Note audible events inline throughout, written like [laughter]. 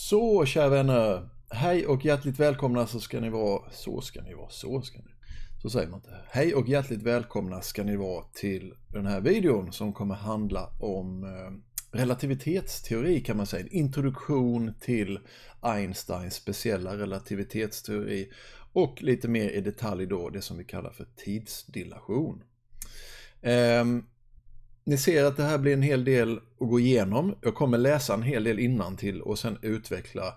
Så kära vänner, hej och hjärtligt välkomna så ska ni vara, så ska ni vara, så ska ni, så säger man inte. Hej och hjärtligt välkomna ska ni vara till den här videon som kommer handla om eh, relativitetsteori kan man säga, en introduktion till Einsteins speciella relativitetsteori och lite mer i detalj då det som vi kallar för tidsdilation. Ehm, ni ser att det här blir en hel del att gå igenom. Jag kommer läsa en hel del innan till och sen utveckla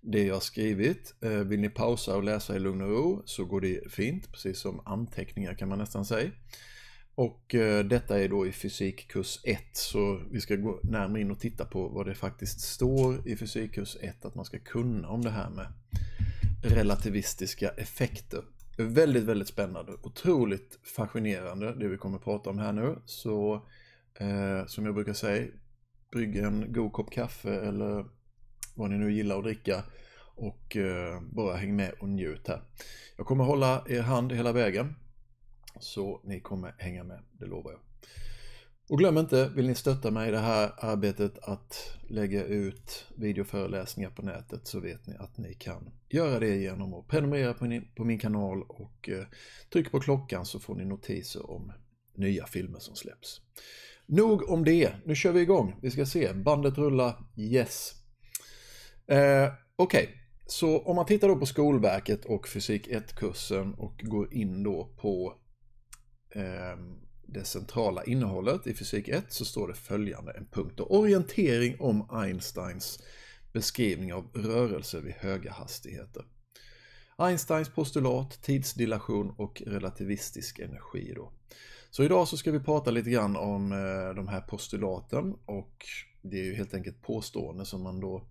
det jag skrivit. Eh, vill ni pausa och läsa i lugn och ro så går det fint, precis som anteckningar kan man nästan säga. Och eh, detta är då i fysikkurs 1, så vi ska gå närmare in och titta på vad det faktiskt står i fysikkurs 1 att man ska kunna om det här med relativistiska effekter. Väldigt, väldigt spännande. Otroligt fascinerande det vi kommer att prata om här nu. Så Eh, som jag brukar säga, brygg en god kopp kaffe eller vad ni nu gillar att dricka och eh, bara häng med och njut här. Jag kommer hålla er hand hela vägen så ni kommer hänga med, det lovar jag. Och glöm inte, vill ni stötta mig i det här arbetet att lägga ut videoföreläsningar på nätet så vet ni att ni kan göra det genom att prenumerera på min, på min kanal och eh, tryck på klockan så får ni notiser om nya filmer som släpps. Nog om det, nu kör vi igång. Vi ska se, bandet rullar, yes. Eh, Okej, okay. så om man tittar då på Skolverket och Fysik 1-kursen och går in då på eh, det centrala innehållet i Fysik 1 så står det följande, en punkt då, orientering om Einsteins beskrivning av rörelse vid höga hastigheter. Einsteins postulat, tidsdilation och relativistisk energi då. Så idag så ska vi prata lite grann om eh, de här postulaten och det är ju helt enkelt påståenden som man då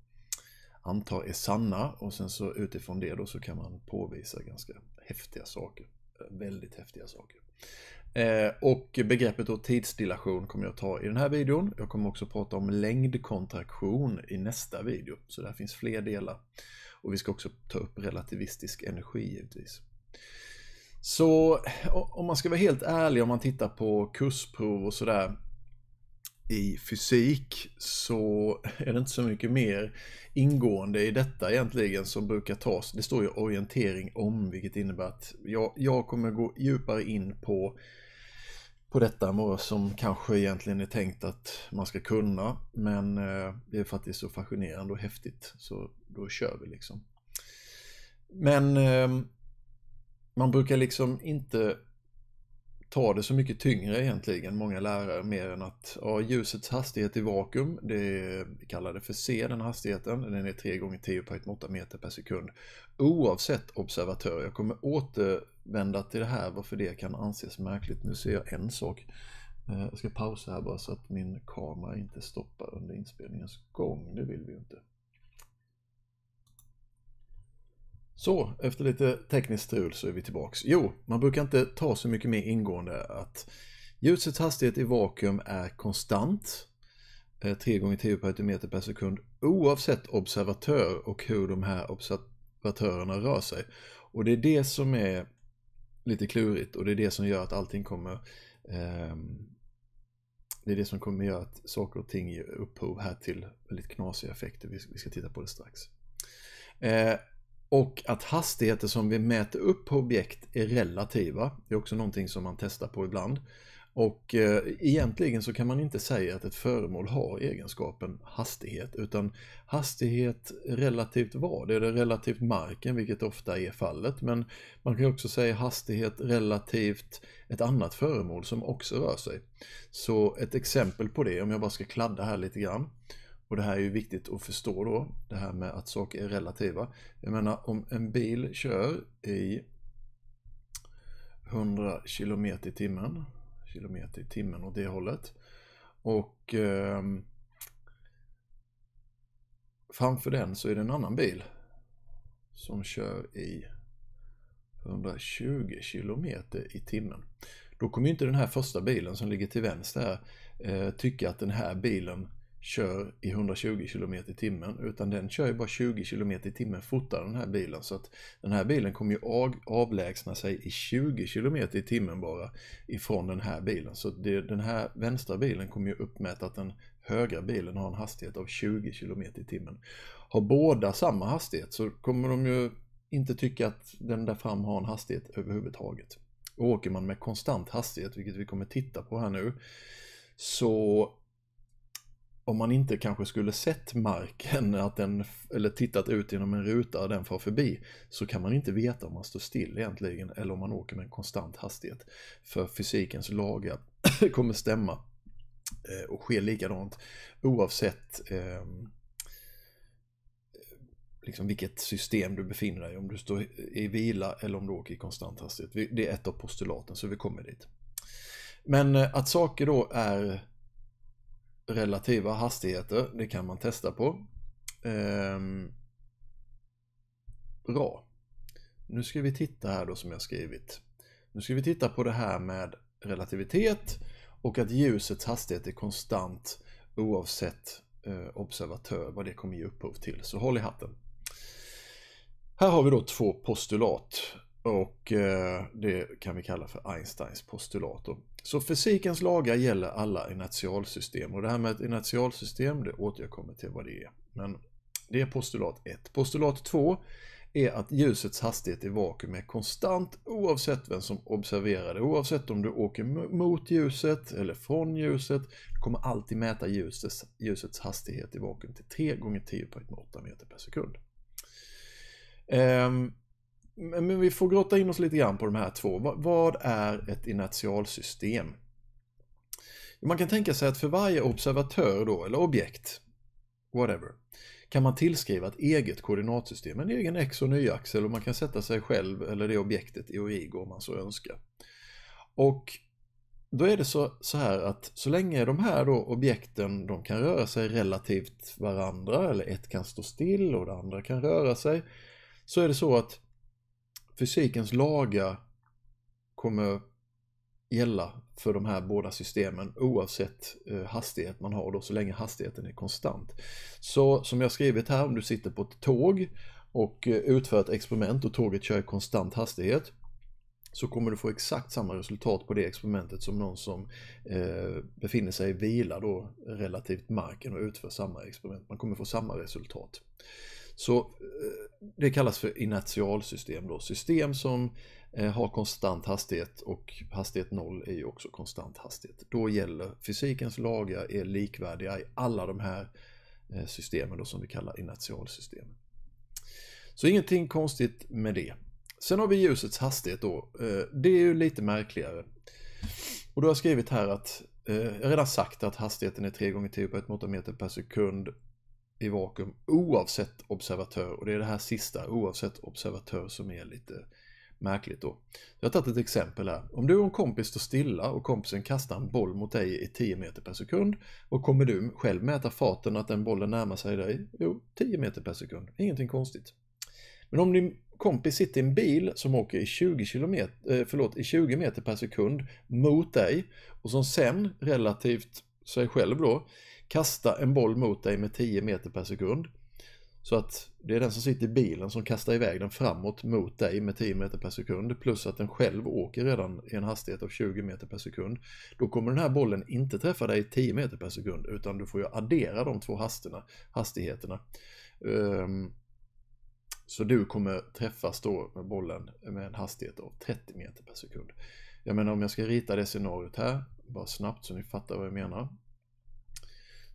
antar är sanna och sen så utifrån det då så kan man påvisa ganska häftiga saker. Eh, väldigt häftiga saker. Eh, och begreppet då tidsdilation kommer jag ta i den här videon. Jag kommer också prata om längdkontraktion i nästa video. Så där finns fler delar. Och vi ska också ta upp relativistisk energi givetvis. Så om man ska vara helt ärlig, om man tittar på kursprov och sådär i fysik så [laughs] är det inte så mycket mer ingående i detta egentligen som brukar tas. Det står ju orientering om, vilket innebär att jag, jag kommer gå djupare in på, på detta än vad som kanske egentligen är tänkt att man ska kunna. Men eh, det är faktiskt så fascinerande och häftigt, så då kör vi liksom. Men ehm, man brukar liksom inte ta det så mycket tyngre egentligen, många lärare, mer än att ja, ljusets hastighet i vakuum, det är, vi kallar det för C, den hastigheten, den är 3 gånger 10 på 8 meter per sekund, oavsett observatör. Jag kommer återvända till det här, varför det kan anses märkligt. Nu ser jag en sak. Eh, jag ska pausa här bara så att min kamera inte stoppar under inspelningens gång, det vill vi ju inte. Så, efter lite tekniskt strul så är vi tillbaks. Jo, man brukar inte ta så mycket mer ingående att ljusets hastighet i vakuum är konstant 3 eh, gånger 10 paratometer per sekund oavsett observatör och hur de här observatörerna rör sig. Och det är det som är lite klurigt och det är det som gör att allting kommer eh, det är det som kommer göra att saker och ting ger upphov här till väldigt knasiga effekter. Vi ska titta på det strax. Eh, och att hastigheter som vi mäter upp på objekt är relativa. Det är också någonting som man testar på ibland. Och eh, egentligen så kan man inte säga att ett föremål har egenskapen hastighet utan hastighet relativt vad? Är det relativt marken, vilket ofta är fallet? Men man kan också säga hastighet relativt ett annat föremål som också rör sig. Så ett exempel på det, om jag bara ska kladda här lite grann. Och det här är ju viktigt att förstå då, det här med att saker är relativa. Jag menar om en bil kör i 100 km i timmen, kilometer i timmen åt det hållet. Och eh, framför den så är det en annan bil som kör i 120 kilometer i timmen. Då kommer ju inte den här första bilen som ligger till vänster här eh, tycka att den här bilen kör i 120 km i timmen utan den kör ju bara 20 km i timmen fortare den här bilen så att den här bilen kommer ju avlägsna sig i 20 km i timmen bara ifrån den här bilen så det, den här vänstra bilen kommer ju uppmäta att den högra bilen har en hastighet av 20 km i timmen. Har båda samma hastighet så kommer de ju inte tycka att den där fram har en hastighet överhuvudtaget. Och åker man med konstant hastighet, vilket vi kommer titta på här nu, så om man inte kanske skulle sett marken [laughs] att den, eller tittat ut genom en ruta och den far förbi så kan man inte veta om man står still egentligen eller om man åker med en konstant hastighet. För fysikens lagar [coughs] kommer stämma eh, och ske likadant oavsett eh, liksom vilket system du befinner dig i, om du står i vila eller om du åker i konstant hastighet. Det är ett av postulaten så vi kommer dit. Men eh, att saker då är relativa hastigheter. Det kan man testa på. Ehm, bra. Nu ska vi titta här då som jag skrivit. Nu ska vi titta på det här med relativitet och att ljusets hastighet är konstant oavsett eh, observatör, vad det kommer ge upphov till. Så håll i hatten. Här har vi då två postulat och eh, det kan vi kalla för Einsteins postulat. Så fysikens lagar gäller alla initialsystem och det här med ett initialsystem det återkommer till vad det är. Men det är postulat 1. Postulat 2 är att ljusets hastighet i vakuum är konstant oavsett vem som observerar det. Oavsett om du åker mot ljuset eller från ljuset. Du kommer alltid mäta ljusets, ljusets hastighet i vakuum till 3 gånger 10 meter per sekund. Ehm, men vi får grotta in oss lite grann på de här två. Vad är ett inertialsystem? Man kan tänka sig att för varje observatör då, eller objekt, whatever, kan man tillskriva ett eget koordinatsystem, en egen x och y-axel och man kan sätta sig själv eller det objektet i origo om man så önskar. Och då är det så, så, här att så länge de här då objekten de kan röra sig relativt varandra eller ett kan stå still och det andra kan röra sig så är det så att fysikens lagar kommer gälla för de här båda systemen oavsett eh, hastighet man har då, så länge hastigheten är konstant. Så som jag skrivit här, om du sitter på ett tåg och eh, utför ett experiment och tåget kör i konstant hastighet så kommer du få exakt samma resultat på det experimentet som någon som eh, befinner sig i vila då relativt marken och utför samma experiment. Man kommer få samma resultat. Så eh, det kallas för inertialsystem då. System som eh, har konstant hastighet och hastighet 0 är ju också konstant hastighet. Då gäller fysikens lagar är likvärdiga i alla de här eh, systemen då som vi kallar inertialsystem. Så ingenting konstigt med det. Sen har vi ljusets hastighet då. Det är ju lite märkligare. Och då har jag skrivit här att jag har redan sagt att hastigheten är 3 gånger 10 på 1 meter per sekund i vakuum oavsett observatör. Och det är det här sista, oavsett observatör, som är lite märkligt då. Jag har tagit ett exempel här. Om du och en kompis står stilla och kompisen kastar en boll mot dig i 10 meter per sekund, vad kommer du själv mäta farten att den bollen närmar sig dig? Jo, 10 meter per sekund. Ingenting konstigt. Men om din kompis sitter i en bil som åker i 20, kilometer, eh, förlåt, i 20 meter per sekund mot dig och som sen relativt sig själv då kasta en boll mot dig med 10 meter per sekund. Så att det är den som sitter i bilen som kastar iväg den framåt mot dig med 10 meter per sekund plus att den själv åker redan i en hastighet av 20 meter per sekund. Då kommer den här bollen inte träffa dig 10 meter per sekund utan du får ju addera de två hasterna, hastigheterna. Ehm, så du kommer träffas då med bollen med en hastighet av 30 meter per sekund. Jag menar om jag ska rita det scenariot här, bara snabbt så ni fattar vad jag menar.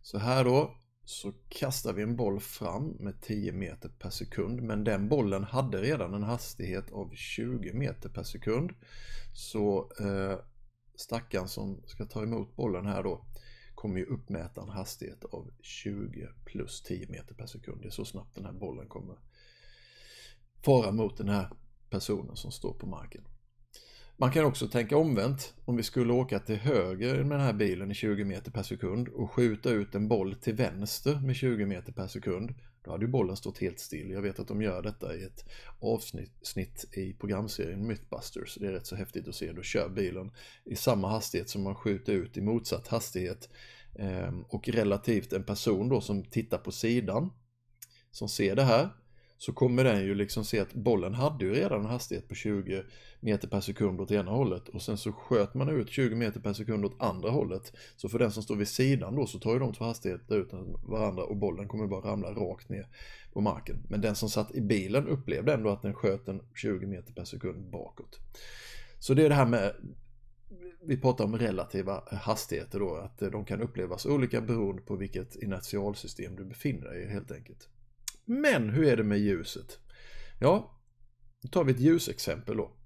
Så här då så kastar vi en boll fram med 10 meter per sekund men den bollen hade redan en hastighet av 20 meter per sekund. Så eh, stackaren som ska ta emot bollen här då kommer ju uppmäta en hastighet av 20 plus 10 meter per sekund. Det är så snabbt den här bollen kommer fara mot den här personen som står på marken. Man kan också tänka omvänt. Om vi skulle åka till höger med den här bilen i 20 meter per sekund och skjuta ut en boll till vänster med 20 meter per sekund. Då hade ju bollen stått helt still. Jag vet att de gör detta i ett avsnitt i programserien Mythbusters. Det är rätt så häftigt att se. Då kör bilen i samma hastighet som man skjuter ut i motsatt hastighet. Ehm, och relativt en person då som tittar på sidan som ser det här så kommer den ju liksom se att bollen hade ju redan en hastighet på 20 meter per sekund åt ena hållet och sen så sköt man ut 20 meter per sekund åt andra hållet. Så för den som står vid sidan då så tar ju de två hastigheter ut varandra och bollen kommer bara ramla rakt ner på marken. Men den som satt i bilen upplevde ändå att den sköt den 20 meter per sekund bakåt. Så det är det här med vi pratar om relativa hastigheter då, att de kan upplevas olika beroende på vilket initialsystem du befinner dig i helt enkelt. Men hur är det med ljuset? Ja, då tar vi ett ljusexempel då.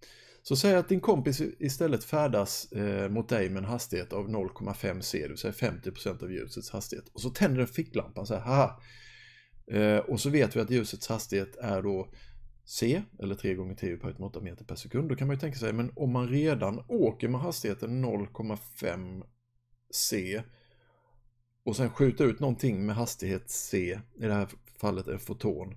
Så säg att din kompis istället färdas eh, mot dig med en hastighet av 0,5C, det vill säga 50% av ljusets hastighet. Och så tänder den ficklampan så här, haha. Eh, och så vet vi att ljusets hastighet är då C, eller 3 gånger 10 upphöjt med 8 meter per sekund. Då kan man ju tänka sig, men om man redan åker med hastigheten 0,5C och sen skjuter ut någonting med hastighet C, i det här fallet en foton.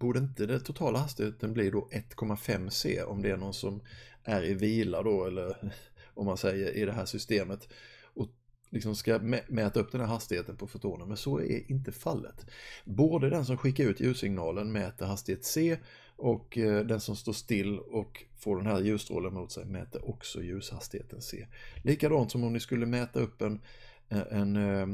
Borde inte den totala hastigheten bli då 1,5C om det är någon som är i vila då eller [laughs] om man säger i det här systemet och liksom ska mäta upp den här hastigheten på fotonen men så är inte fallet. Både den som skickar ut ljussignalen mäter hastighet C och eh, den som står still och får den här ljusstrålen mot sig mäter också ljushastigheten C. Likadant som om ni skulle mäta upp en, eh, en eh,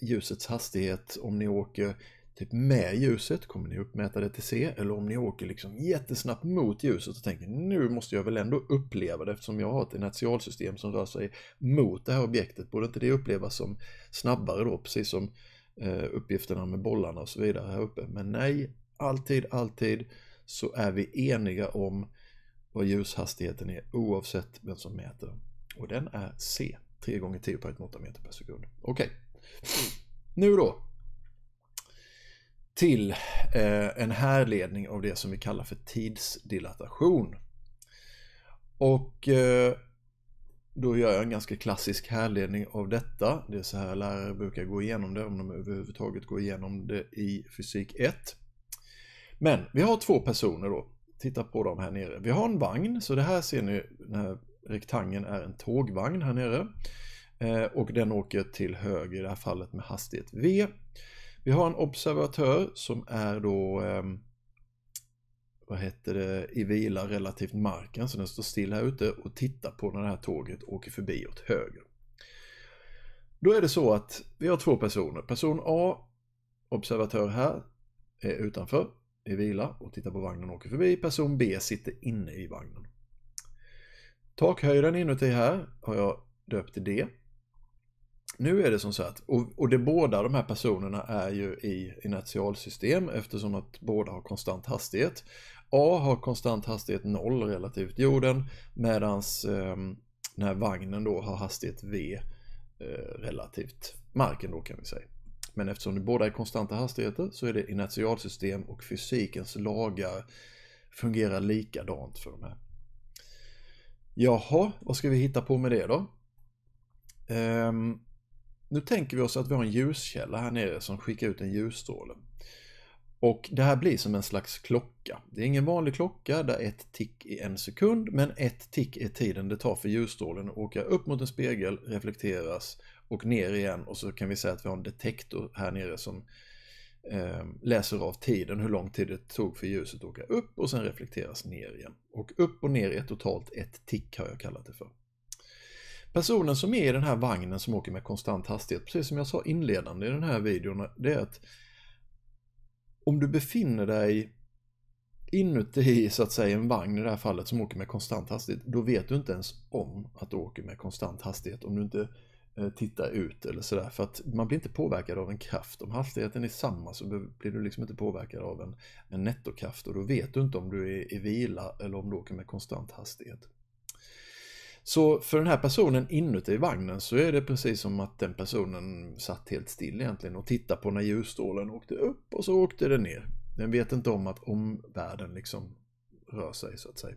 ljusets hastighet om ni åker typ med ljuset kommer ni uppmäta det till C eller om ni åker liksom jättesnabbt mot ljuset och tänker nu måste jag väl ändå uppleva det eftersom jag har ett inertialsystem som rör sig mot det här objektet. Borde inte det upplevas som snabbare då, precis som eh, uppgifterna med bollarna och så vidare här uppe. Men nej, alltid, alltid så är vi eniga om vad ljushastigheten är oavsett vem som mäter den. Och den är C, 3 gånger 10 på 8 meter per sekund. Okej. Okay. Nu då. Till eh, en härledning av det som vi kallar för tidsdilatation. Och eh, då gör jag en ganska klassisk härledning av detta. Det är så här lärare brukar gå igenom det, om de överhuvudtaget går igenom det i fysik 1. Men vi har två personer då. Titta på dem här nere. Vi har en vagn, så det här ser ni, den här rektangeln är en tågvagn här nere. Eh, och den åker till höger i det här fallet med hastighet V. Vi har en observatör som är då ehm, vad heter det, i vila relativt marken, så den står still här ute och tittar på när det här tåget åker förbi åt höger. Då är det så att vi har två personer. Person A, observatör här, är utanför i vila och tittar på vagnen åker förbi. Person B sitter inne i vagnen. Takhöjden inuti här har jag döpt till D nu är det som så att, och, och de båda de här personerna är ju i initialsystem eftersom att båda har konstant hastighet. A har konstant hastighet 0 relativt jorden medan eh, här vagnen då har hastighet V eh, relativt marken då kan vi säga. Men eftersom de båda är konstanta hastigheter så är det initialsystem och fysikens lagar fungerar likadant för de här. Jaha, vad ska vi hitta på med det då? Um, nu tänker vi oss att vi har en ljuskälla här nere som skickar ut en ljusstråle. Och det här blir som en slags klocka. Det är ingen vanlig klocka där ett tick är en sekund, men ett tick är tiden det tar för ljusstrålen att åka upp mot en spegel, reflekteras och ner igen och så kan vi säga att vi har en detektor här nere som eh, läser av tiden, hur lång tid det tog för ljuset att åka upp och sen reflekteras ner igen. Och upp och ner är totalt ett tick har jag kallat det för. Personen som är i den här vagnen som åker med konstant hastighet, precis som jag sa inledande i den här videon, det är att om du befinner dig inuti så att säga en vagn i det här fallet som åker med konstant hastighet, då vet du inte ens om att du åker med konstant hastighet om du inte eh, tittar ut eller sådär. För att man blir inte påverkad av en kraft. Om hastigheten är samma så blir du liksom inte påverkad av en, en nettokraft och då vet du inte om du är i vila eller om du åker med konstant hastighet. Så för den här personen inuti vagnen så är det precis som att den personen satt helt still egentligen och tittade på när ljusstrålen åkte upp och så åkte den ner. Den vet inte om att omvärlden liksom rör sig så att säga.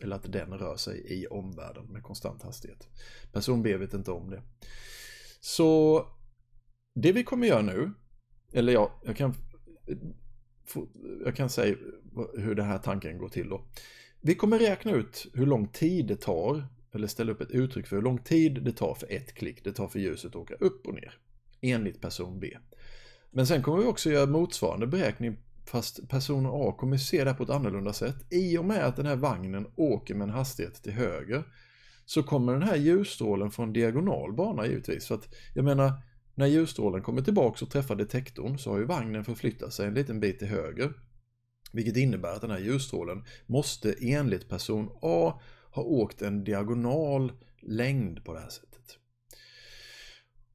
Eller att den rör sig i omvärlden med konstant hastighet. Person B vet inte om det. Så det vi kommer göra nu, eller ja, jag kan, jag kan säga hur den här tanken går till då. Vi kommer räkna ut hur lång tid det tar eller ställa upp ett uttryck för hur lång tid det tar för ett klick, det tar för ljuset att åka upp och ner. Enligt person B. Men sen kommer vi också göra motsvarande beräkning fast person A kommer se det här på ett annorlunda sätt. I och med att den här vagnen åker med en hastighet till höger så kommer den här ljusstrålen från diagonal bana givetvis. För att, jag menar, när ljusstrålen kommer tillbaka och träffar detektorn så har ju vagnen förflyttat sig en liten bit till höger. Vilket innebär att den här ljusstrålen måste enligt person A har åkt en diagonal längd på det här sättet.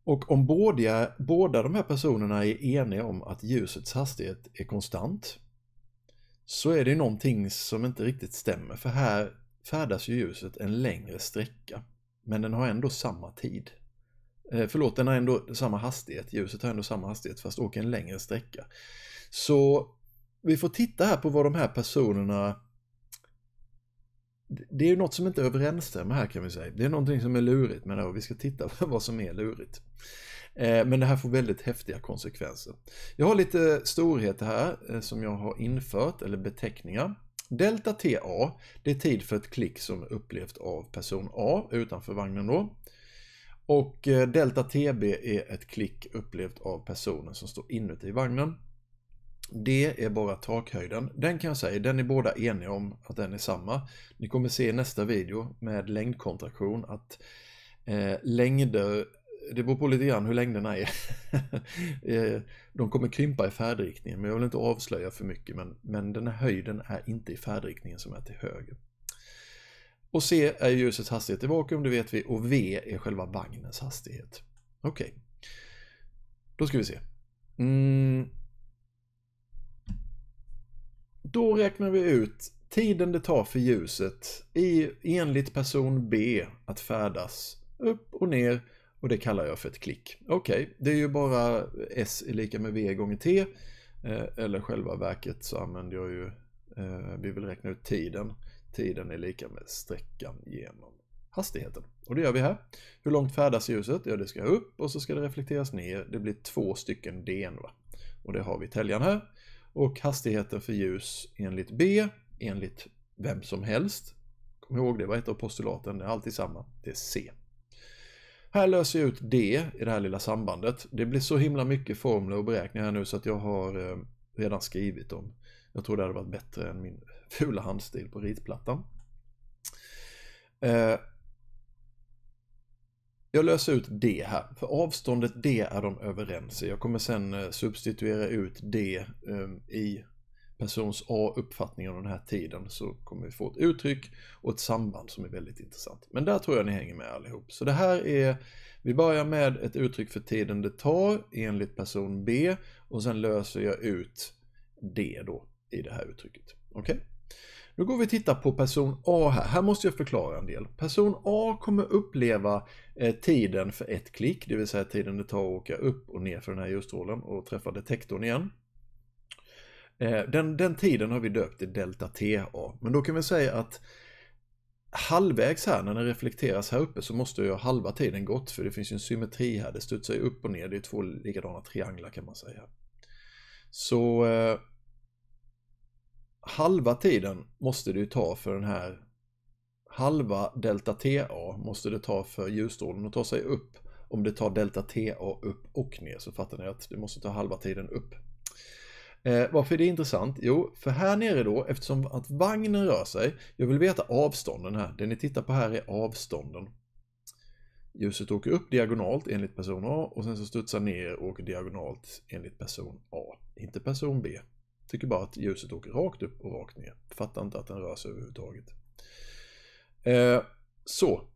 Och om båda, båda de här personerna är eniga om att ljusets hastighet är konstant så är det någonting som inte riktigt stämmer för här färdas ju ljuset en längre sträcka men den har ändå samma tid. Eh, förlåt, den har ändå samma hastighet. Ljuset har ändå samma hastighet fast åker en längre sträcka. Så vi får titta här på vad de här personerna det är ju något som inte överensstämmer här kan vi säga. Det är någonting som är lurigt men vi ska titta på vad som är lurigt. Eh, men det här får väldigt häftiga konsekvenser. Jag har lite storheter här eh, som jag har infört, eller beteckningar. Delta TA, det är tid för ett klick som upplevt av person A utanför vagnen då. Och eh, delta TB är ett klick upplevt av personen som står inuti vagnen. Det är bara takhöjden. Den kan jag säga, den är båda eniga om att den är samma. Ni kommer se i nästa video med längdkontraktion att eh, längder, det beror på lite grann hur längderna är. [laughs] Eh, de kommer krympa i färdriktningen, men jag vill inte avslöja för mycket. Men, men den här höjden är inte i färdriktningen som är till höger. Och C är ljusets hastighet i vakuum, det vet vi. Och V är själva vagnens hastighet. Okej. Okay. Då ska vi se. Mm. Då räknar vi ut tiden det tar för ljuset i enligt person B att färdas upp och ner och det kallar jag för ett klick. Okej, okay, det är ju bara S är lika med V gånger T eh, eller själva verket så använder jag ju, eh, vi vill räkna ut tiden. Tiden är lika med sträckan genom hastigheten. Och det gör vi här. Hur långt färdas ljuset? Ja, det ska upp och så ska det reflekteras ner. Det blir två stycken D. Och det har vi i täljaren här och hastigheten för ljus enligt B, enligt vem som helst. Kom ihåg, det var ett av postulaten, det är alltid samma, det är C. Här löser jag ut D i det här lilla sambandet. Det blir så himla mycket formler och beräkningar här nu så att jag har eh, redan skrivit dem. Jag tror det hade varit bättre än min [laughs] fula handstil på ritplattan. Eh, jag löser ut D här, för avståndet D är de överens i. Jag kommer sen eh, substituera ut D ehm, i persons A uppfattning om den här tiden så kommer vi få ett uttryck och ett samband som är väldigt intressant. Men där tror jag ni hänger med allihop. Så det här är, vi börjar med ett uttryck för tiden det tar enligt person B och sen löser jag ut D då i det här uttrycket. Okej? Okay? Då går vi och tittar på person A här. Här måste jag förklara en del. Person A kommer uppleva eh, tiden för ett klick, det vill säga tiden det tar att åka upp och ner för den här ljusstrålen och träffa detektorn igen. Eh, den, den tiden har vi döpt till delta TA, men då kan vi säga att halvvägs här, när den reflekteras här uppe, så måste ju halva tiden gått, för det finns ju en symmetri här, det studsar ju upp och ner, det är två likadana trianglar kan man säga. Så eh, halva tiden måste du ta för den här halva delta TA måste det ta för ljusstrålen att ta sig upp. Om det tar delta TA upp och ner så fattar ni att det måste ta halva tiden upp. Eh, varför är det intressant? Jo, för här nere då, eftersom att vagnen rör sig, jag vill veta avstånden här. Det ni tittar på här är avstånden. Ljuset åker upp diagonalt enligt person A och sen så studsar ner och åker diagonalt enligt person A, inte person B. Tycker bara att ljuset åker rakt upp och rakt ner. Fattar inte att den rör sig överhuvudtaget. Eh, så.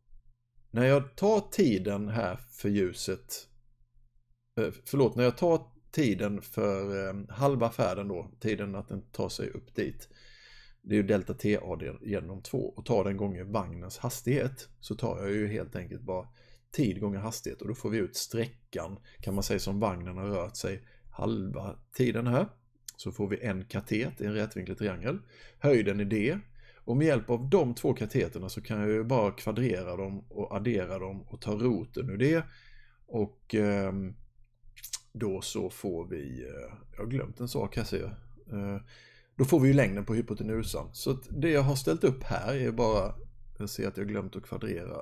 När jag tar tiden här för ljuset. Eh, förlåt, när jag tar tiden för eh, halva färden då. Tiden att den tar sig upp dit. Det är ju delta TA genom 2 och tar den gånger vagnens hastighet. Så tar jag ju helt enkelt bara tid gånger hastighet och då får vi ut sträckan kan man säga som vagnen har rört sig halva tiden här så får vi en katet i en rätvinklig triangel. Höjden är d. Och med hjälp av de två kateterna så kan jag ju bara kvadrera dem och addera dem och ta roten ur det. Och eh, då så får vi, eh, jag har glömt en sak här ser jag. Eh, då får vi ju längden på hypotenusan. Så det jag har ställt upp här är bara, jag ser att jag glömt att kvadrera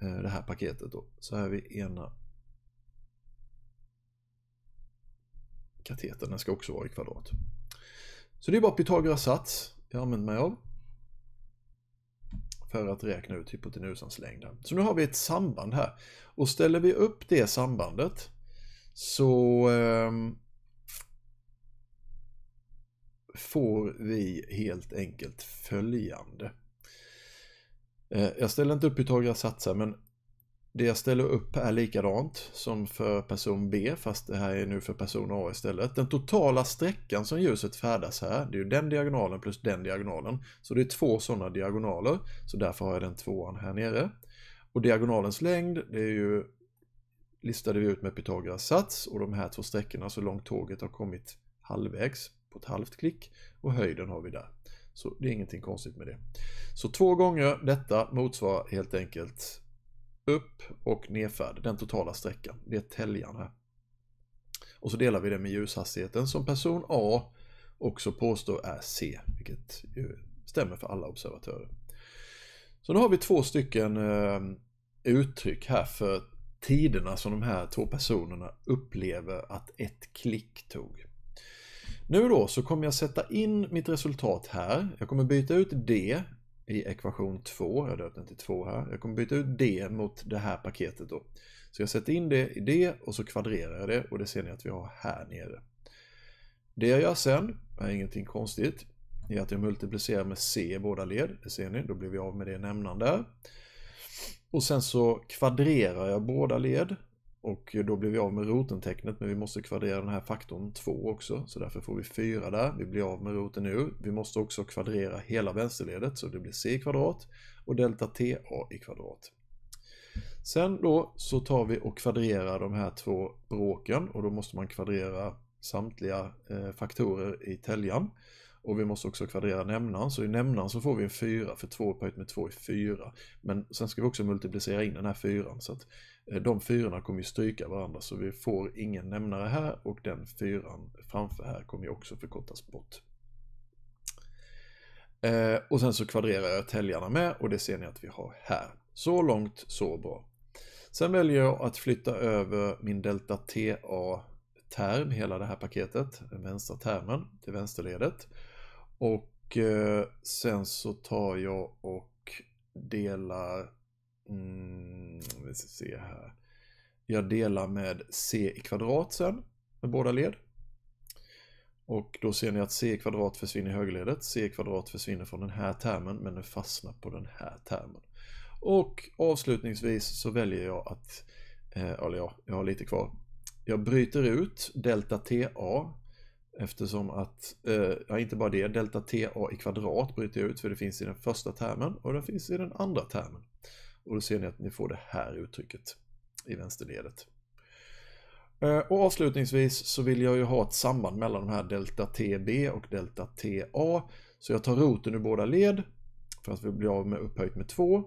eh, det här paketet då. Så här har vi ena katetern, den ska också vara i kvadrat. Så det är bara Pythagoras sats jag använder mig av för att räkna ut hypotenusans längd. Så nu har vi ett samband här och ställer vi upp det sambandet så ehm, får vi helt enkelt följande. Eh, jag ställer inte upp Pythagoras satser men det jag ställer upp är likadant som för person B, fast det här är nu för person A istället. Den totala sträckan som ljuset färdas här, det är ju den diagonalen plus den diagonalen. Så det är två sådana diagonaler, så därför har jag den tvåan här nere. Och diagonalens längd, det är ju listade vi ut med Pythagoras sats och de här två sträckorna så långt tåget har kommit halvvägs på ett halvt klick och höjden har vi där. Så det är ingenting konstigt med det. Så två gånger detta motsvarar helt enkelt upp och nedfärd, den totala sträckan. Det är täljan här. Och så delar vi det med ljushastigheten som person A också påstår är C, vilket stämmer för alla observatörer. Så nu har vi två stycken eh, uttryck här för tiderna som de här två personerna upplever att ett klick tog. Nu då så kommer jag sätta in mitt resultat här. Jag kommer byta ut D i ekvation 2, jag har döpt den till 2 här. Jag kommer byta ut det mot det här paketet då. Så jag sätter in det i det och så kvadrerar jag det och det ser ni att vi har här nere. Det jag gör sen är ingenting konstigt. Det är att jag multiplicerar med C i båda led. Det ser ni, då blir vi av med det nämnande. Och sen så kvadrerar jag båda led och då blir vi av med rotentecknet men vi måste kvadrera den här faktorn 2 också. Så därför får vi 4 där. Vi blir av med roten ur. Vi måste också kvadrera hela vänsterledet så det blir c i kvadrat och delta t a i kvadrat. Sen då så tar vi och kvadrerar de här två bråken och då måste man kvadrera samtliga eh, faktorer i täljan. Och vi måste också kvadrera nämnaren, så i nämnaren så får vi en 4 för 2 upphöjt med 2 är 4. Men sen ska vi också multiplicera in den här 4 så att eh, de fyrorna kommer ju stryka varandra så vi får ingen nämnare här och den fyran framför här kommer ju också förkortas bort. Eh, och sen så kvadrerar jag täljarna med och det ser ni att vi har här. Så långt, så bra. Sen väljer jag att flytta över min delta TA-term, hela det här paketet, den vänstra termen, till vänsterledet. Och eh, sen så tar jag och delar, mm, vi ska se här. Jag delar med c i kvadrat sen, med båda led. Och då ser ni att c i kvadrat försvinner i högerledet, c i kvadrat försvinner från den här termen men den fastnar på den här termen. Och avslutningsvis så väljer jag att, eh, eller ja, jag har lite kvar. Jag bryter ut delta TA Eftersom att, eh, ja inte bara det, delta TA i kvadrat bryter jag ut för det finns i den första termen och den finns i den andra termen. Och då ser ni att ni får det här uttrycket i vänsterledet. Eh, och avslutningsvis så vill jag ju ha ett samband mellan de här delta TB och delta TA. Så jag tar roten ur båda led för att vi blir av med upphöjt med 2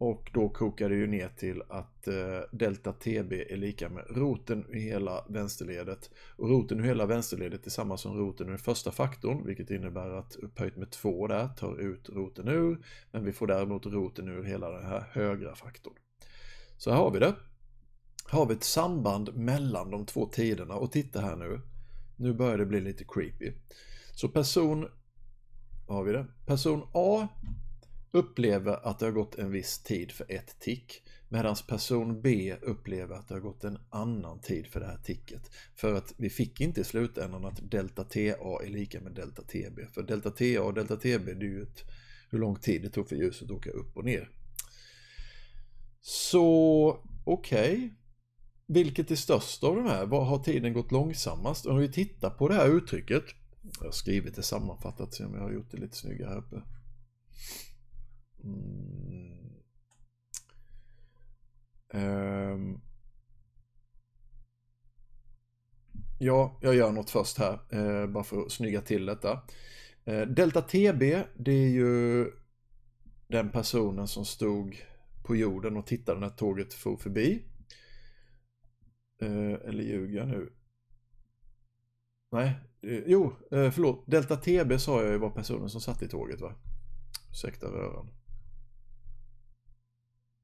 och då kokar det ju ner till att eh, delta TB är lika med roten i hela vänsterledet. Och roten i hela vänsterledet är samma som roten i första faktorn, vilket innebär att upphöjt med 2 där tar ut roten ur, men vi får däremot roten ur hela den här högra faktorn. Så här har vi det. Har vi ett samband mellan de två tiderna och titta här nu. Nu börjar det bli lite creepy. Så person, har vi det? Person A upplever att det har gått en viss tid för ett tick medan person B upplever att det har gått en annan tid för det här ticket. För att vi fick inte i slutändan att delta TA är lika med delta TB. För delta TA och delta TB det är ju ett, hur lång tid det tog för ljuset att åka upp och ner. Så okej, okay. vilket är störst av de här? Var har tiden gått långsammast? Om vi tittar på det här uttrycket, jag har skrivit det sammanfattat om jag har gjort det lite snyggare här uppe. Mm. Um. Ja, jag gör något först här, eh, bara för att snygga till detta. Eh, Delta TB, det är ju den personen som stod på jorden och tittade när tåget for förbi. Eh, eller ljuger jag nu? Nej, eh, jo, eh, förlåt. Delta TB sa jag ju var personen som satt i tåget va? Ursäkta röran.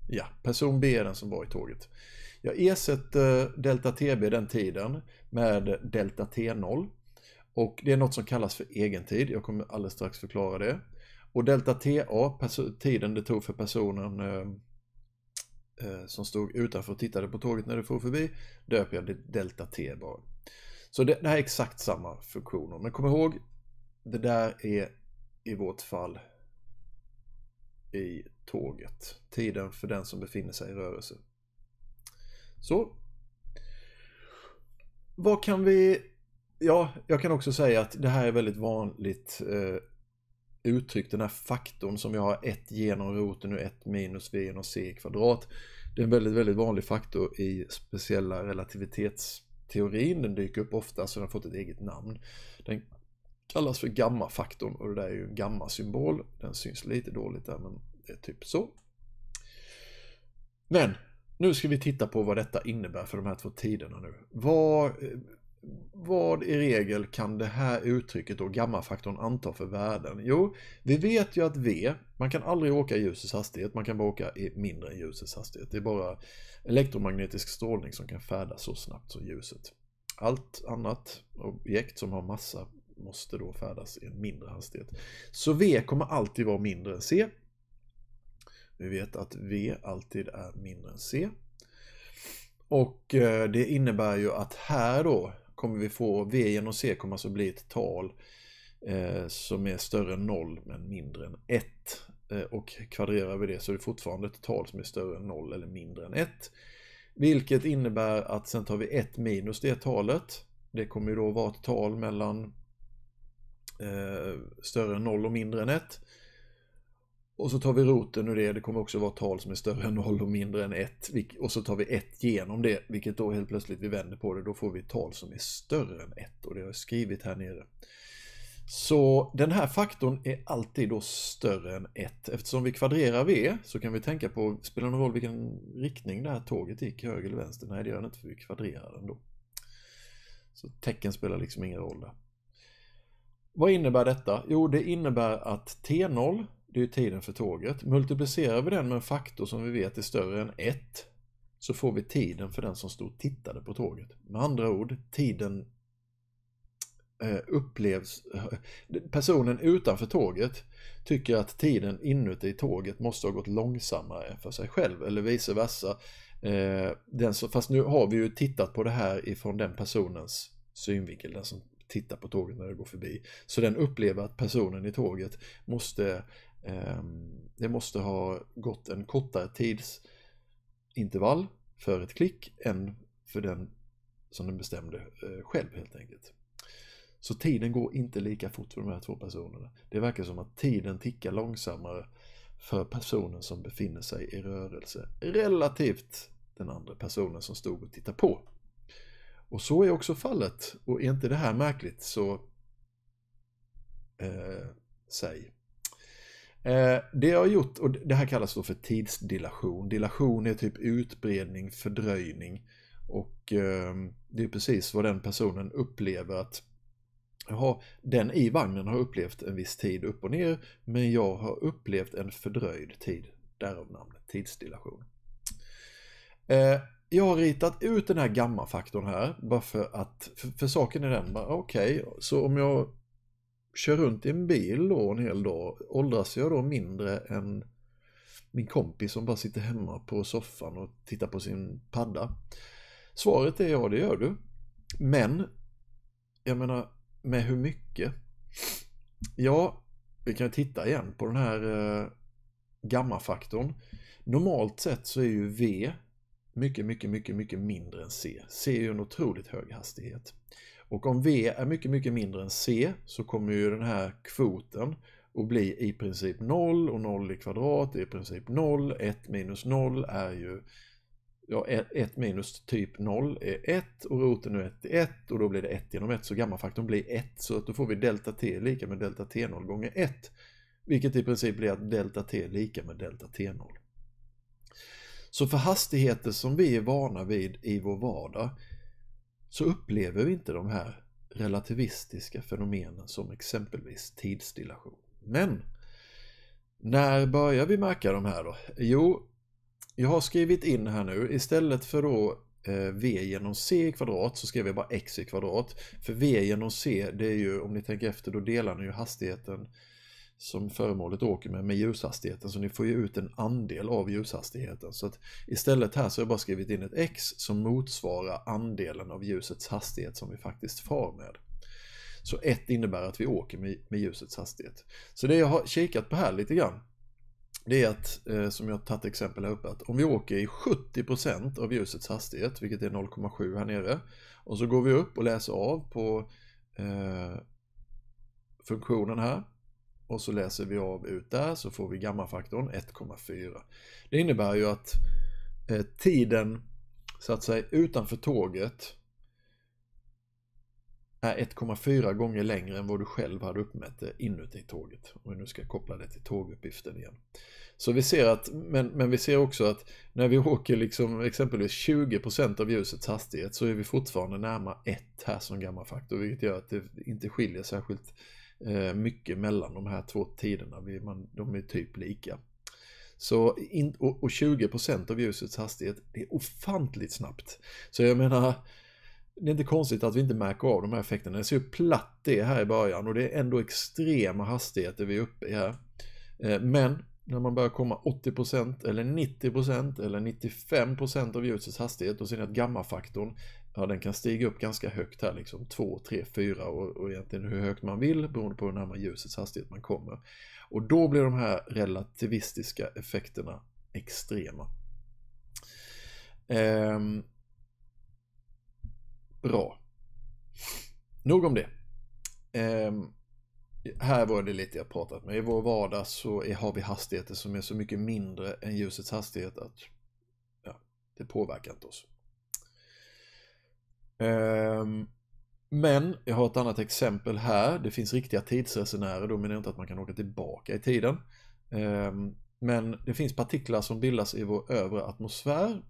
Ja, person B är den som var i tåget. Jag ersätter eh, delta TB den tiden med delta T0. Och det är något som kallas för egentid. Jag kommer alldeles strax förklara det. Och delta TA, tiden det tog för personen eh, eh, som stod utanför och tittade på tåget när det for förbi, döper jag det delta T bara. Så det, det här är exakt samma funktioner. Men kom ihåg, det där är i vårt fall i tåget. Tiden för den som befinner sig i rörelse. Så. Vad kan vi... Ja, jag kan också säga att det här är väldigt vanligt eh, uttryck, den här faktorn som vi har 1 genom roten och 1 minus v genom c i kvadrat. Det är en väldigt, väldigt vanlig faktor i speciella relativitetsteorin. Den dyker upp ofta så den har fått ett eget namn. Den kallas för gammafaktorn och det där är ju en gammasymbol. Den syns lite dåligt där men det är typ så. Men nu ska vi titta på vad detta innebär för de här två tiderna nu. Vad, vad i regel kan det här uttrycket då gammafaktorn anta för värden? Jo, vi vet ju att V, man kan aldrig åka i ljusets hastighet, man kan bara åka i mindre än ljusets hastighet. Det är bara elektromagnetisk strålning som kan färdas så snabbt som ljuset. Allt annat objekt som har massa måste då färdas i en mindre hastighet. Så V kommer alltid vara mindre än C. Vi vet att V alltid är mindre än C. Och eh, det innebär ju att här då kommer vi få V genom C kommer alltså bli ett tal eh, som är större än 0 men mindre än 1. Eh, och kvadrerar vi det så är det fortfarande ett tal som är större än 0 eller mindre än 1. Vilket innebär att sen tar vi 1 minus det talet. Det kommer ju då vara ett tal mellan Eh, större än 0 och mindre än 1. Och så tar vi roten ur det, det kommer också vara tal som är större än 0 och mindre än 1. Och så tar vi 1 genom det, vilket då helt plötsligt vi vänder på det, då får vi tal som är större än 1 och det har jag skrivit här nere. Så den här faktorn är alltid då större än 1. Eftersom vi kvadrerar V så kan vi tänka på, spelar det någon roll vilken riktning det här tåget gick, höger eller vänster? Nej, det gör det inte för vi kvadrerar den då. Så tecken spelar liksom ingen roll där. Vad innebär detta? Jo, det innebär att T0, det är ju tiden för tåget, multiplicerar vi den med en faktor som vi vet är större än 1 så får vi tiden för den som stod och tittade på tåget. Med andra ord, tiden eh, upplevs, eh, personen utanför tåget tycker att tiden inuti tåget måste ha gått långsammare för sig själv eller vice versa. Eh, den som, fast nu har vi ju tittat på det här ifrån den personens synvinkel, den som titta på tåget när det går förbi. Så den upplever att personen i tåget måste, eh, det måste ha gått en kortare tidsintervall för ett klick än för den som den bestämde eh, själv helt enkelt. Så tiden går inte lika fort för de här två personerna. Det verkar som att tiden tickar långsammare för personen som befinner sig i rörelse relativt den andra personen som stod och tittade på. Och så är också fallet. Och är inte det här märkligt så eh, säg. Eh, det jag har gjort, och det här kallas då för tidsdilation. Dilation är typ utbredning, fördröjning. Och eh, det är precis vad den personen upplever att Jaha, den i vagnen har upplevt en viss tid upp och ner men jag har upplevt en fördröjd tid. Därav namnet tidsdilation. Eh, jag har ritat ut den här gamma här, bara för att, för, för saken är den, okej, okay, så om jag kör runt i en bil då en hel dag, åldras jag då mindre än min kompis som bara sitter hemma på soffan och tittar på sin padda? Svaret är ja, det gör du. Men, jag menar, med hur mycket? Ja, vi kan titta igen på den här eh, gammafaktorn. Normalt sett så är ju V mycket, mycket, mycket, mycket mindre än C. C är ju en otroligt hög hastighet. Och om V är mycket, mycket mindre än C så kommer ju den här kvoten att bli i princip 0 och 0 i kvadrat är i princip 0. 1 minus 0 är ju, ja 1 minus typ 0 är 1 och roten är 1 till 1 och då blir det 1 genom 1 så gammafaktorn blir 1 så att då får vi delta t lika med delta t0 gånger 1. Vilket i princip blir att delta t lika med delta t0. Så för hastigheter som vi är vana vid i vår vardag så upplever vi inte de här relativistiska fenomenen som exempelvis tidsdilation. Men när börjar vi märka de här då? Jo, jag har skrivit in här nu istället för då eh, v genom c i kvadrat så skrev jag bara x i kvadrat. För v genom c, det är ju, om ni tänker efter, då delar ni ju hastigheten som föremålet åker med, med ljushastigheten. Så ni får ju ut en andel av ljushastigheten. Så att istället här så har jag bara skrivit in ett x som motsvarar andelen av ljusets hastighet som vi faktiskt far med. Så 1 innebär att vi åker med, med ljusets hastighet. Så det jag har kikat på här lite grann, det är att, eh, som jag har tagit exempel här uppe, att om vi åker i 70% av ljusets hastighet, vilket är 0,7 här nere, och så går vi upp och läser av på eh, funktionen här, och så läser vi av ut där så får vi gammafaktorn 1,4. Det innebär ju att eh, tiden så att säga utanför tåget är 1,4 gånger längre än vad du själv hade uppmätt inuti tåget. Och nu ska jag koppla det till tåguppgiften igen. Så vi ser att, men, men vi ser också att när vi åker liksom exempelvis 20% av ljusets hastighet så är vi fortfarande närmare 1 här som gammafaktor vilket gör att det inte skiljer särskilt Eh, mycket mellan de här två tiderna. De är typ lika. Så in, och, och 20% av ljusets hastighet är ofantligt snabbt. Så jag menar, det är inte konstigt att vi inte märker av de här effekterna. Det ser hur platt det är här i början och det är ändå extrema hastigheter vi är uppe i här. Eh, men när man börjar komma 80% eller 90% eller 95% av ljusets hastighet, då ser ni att gammafaktorn ja, den kan stiga upp ganska högt här, liksom 2, 3, 4 och, egentligen hur högt man vill beroende på hur närmare ljusets hastighet man kommer. Och då blir de här relativistiska effekterna extrema. Ehm, bra. Nog om det. Ehm, här var det lite jag pratat med. I vår vardag så är, har vi hastigheter som är så mycket mindre än ljusets hastighet att ja, det påverkar inte oss. Ehm, men jag har ett annat exempel här. Det finns riktiga tidsresenärer, då menar jag inte att man kan åka tillbaka i tiden. Ehm, men det finns partiklar som bildas i vår övre atmosfär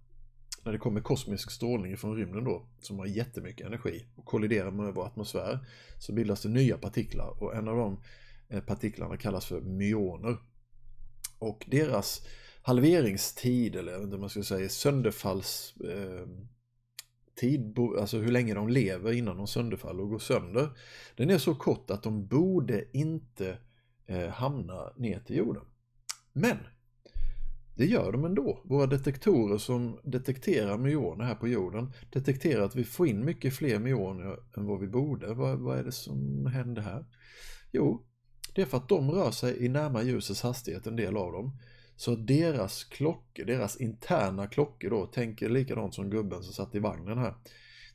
när det kommer kosmisk strålning från rymden då, som har jättemycket energi och kolliderar med vår atmosfär, så bildas det nya partiklar och en av de eh, partiklarna kallas för myoner. Och deras halveringstid, eller jag vet inte man ska säga sönderfalls... Eh, tid, alltså hur länge de lever innan de sönderfaller och går sönder, den är så kort att de borde inte eh, hamna ner till jorden. Men det gör de ändå. Våra detektorer som detekterar myoner här på jorden detekterar att vi får in mycket fler myoner än vad vi borde. Vad, vad är det som händer här? Jo, det är för att de rör sig i närmare ljusets hastighet, en del av dem. Så deras klockor, deras interna klockor då, tänker likadant som gubben som satt i vagnen här,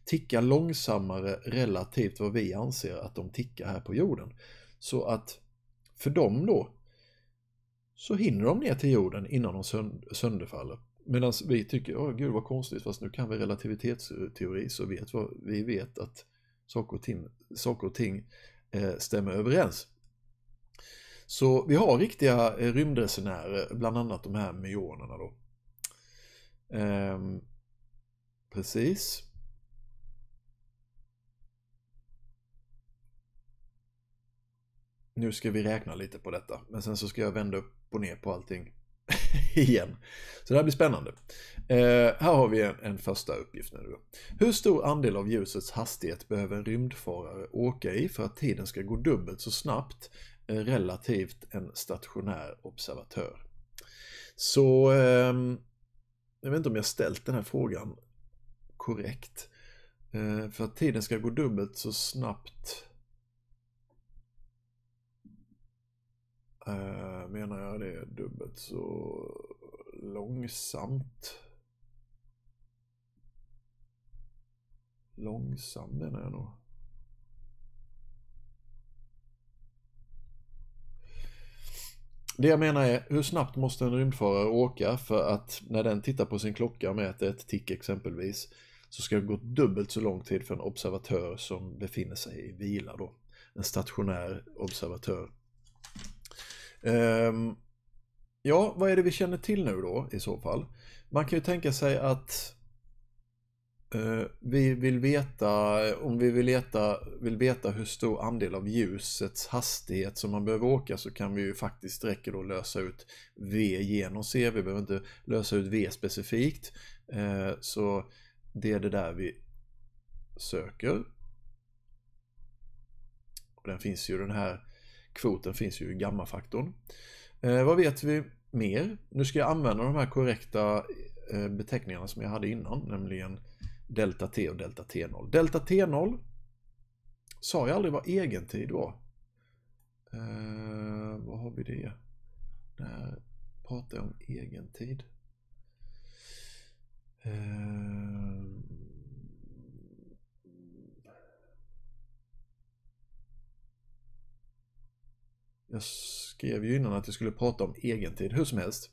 tickar långsammare relativt vad vi anser att de tickar här på jorden. Så att för dem då så hinner de ner till jorden innan de sönderfaller. Medan vi tycker, åh gud vad konstigt, fast nu kan vi relativitetsteori så vet vad, vi vet att saker och ting, saker och ting eh, stämmer överens. Så vi har riktiga eh, rymdresenärer, bland annat de här myonerna då. Ehm, precis. Nu ska vi räkna lite på detta, men sen så ska jag vända upp och ner på allting [laughs] igen. Så det här blir spännande. Eh, här har vi en, en första uppgift nu. då. Hur stor andel av ljusets hastighet behöver en rymdfarare åka i för att tiden ska gå dubbelt så snabbt Eh, relativt en stationär observatör. Så ehm, jag vet inte om jag ställt den här frågan korrekt. Eh, för att tiden ska gå dubbelt så snabbt eh, menar jag det dubbelt så långsamt. Långsam menar jag nog. Det jag menar är, hur snabbt måste en rymdfarare åka för att när den tittar på sin klocka och mäter ett tick exempelvis så ska det gå dubbelt så lång tid för en observatör som befinner sig i vila då. En stationär observatör. Um, ja, vad är det vi känner till nu då i så fall? Man kan ju tänka sig att Eh, vi vill veta, om vi vill veta, vill veta hur stor andel av ljusets hastighet som man behöver åka så kan vi ju faktiskt, räcker då att lösa ut V genom C. Vi behöver inte lösa ut V specifikt. Eh, så det är det där vi söker. Och den finns ju, den här kvoten finns ju i gammafaktorn. Eh, vad vet vi mer? Nu ska jag använda de här korrekta beteckningarna som jag hade innan, nämligen delta t och delta t0. Delta t0 sa jag aldrig vad egentid var. Eh, vad har vi det? Där pratar jag om egentid? Eh, jag skrev ju innan att jag skulle prata om egentid, hur som helst.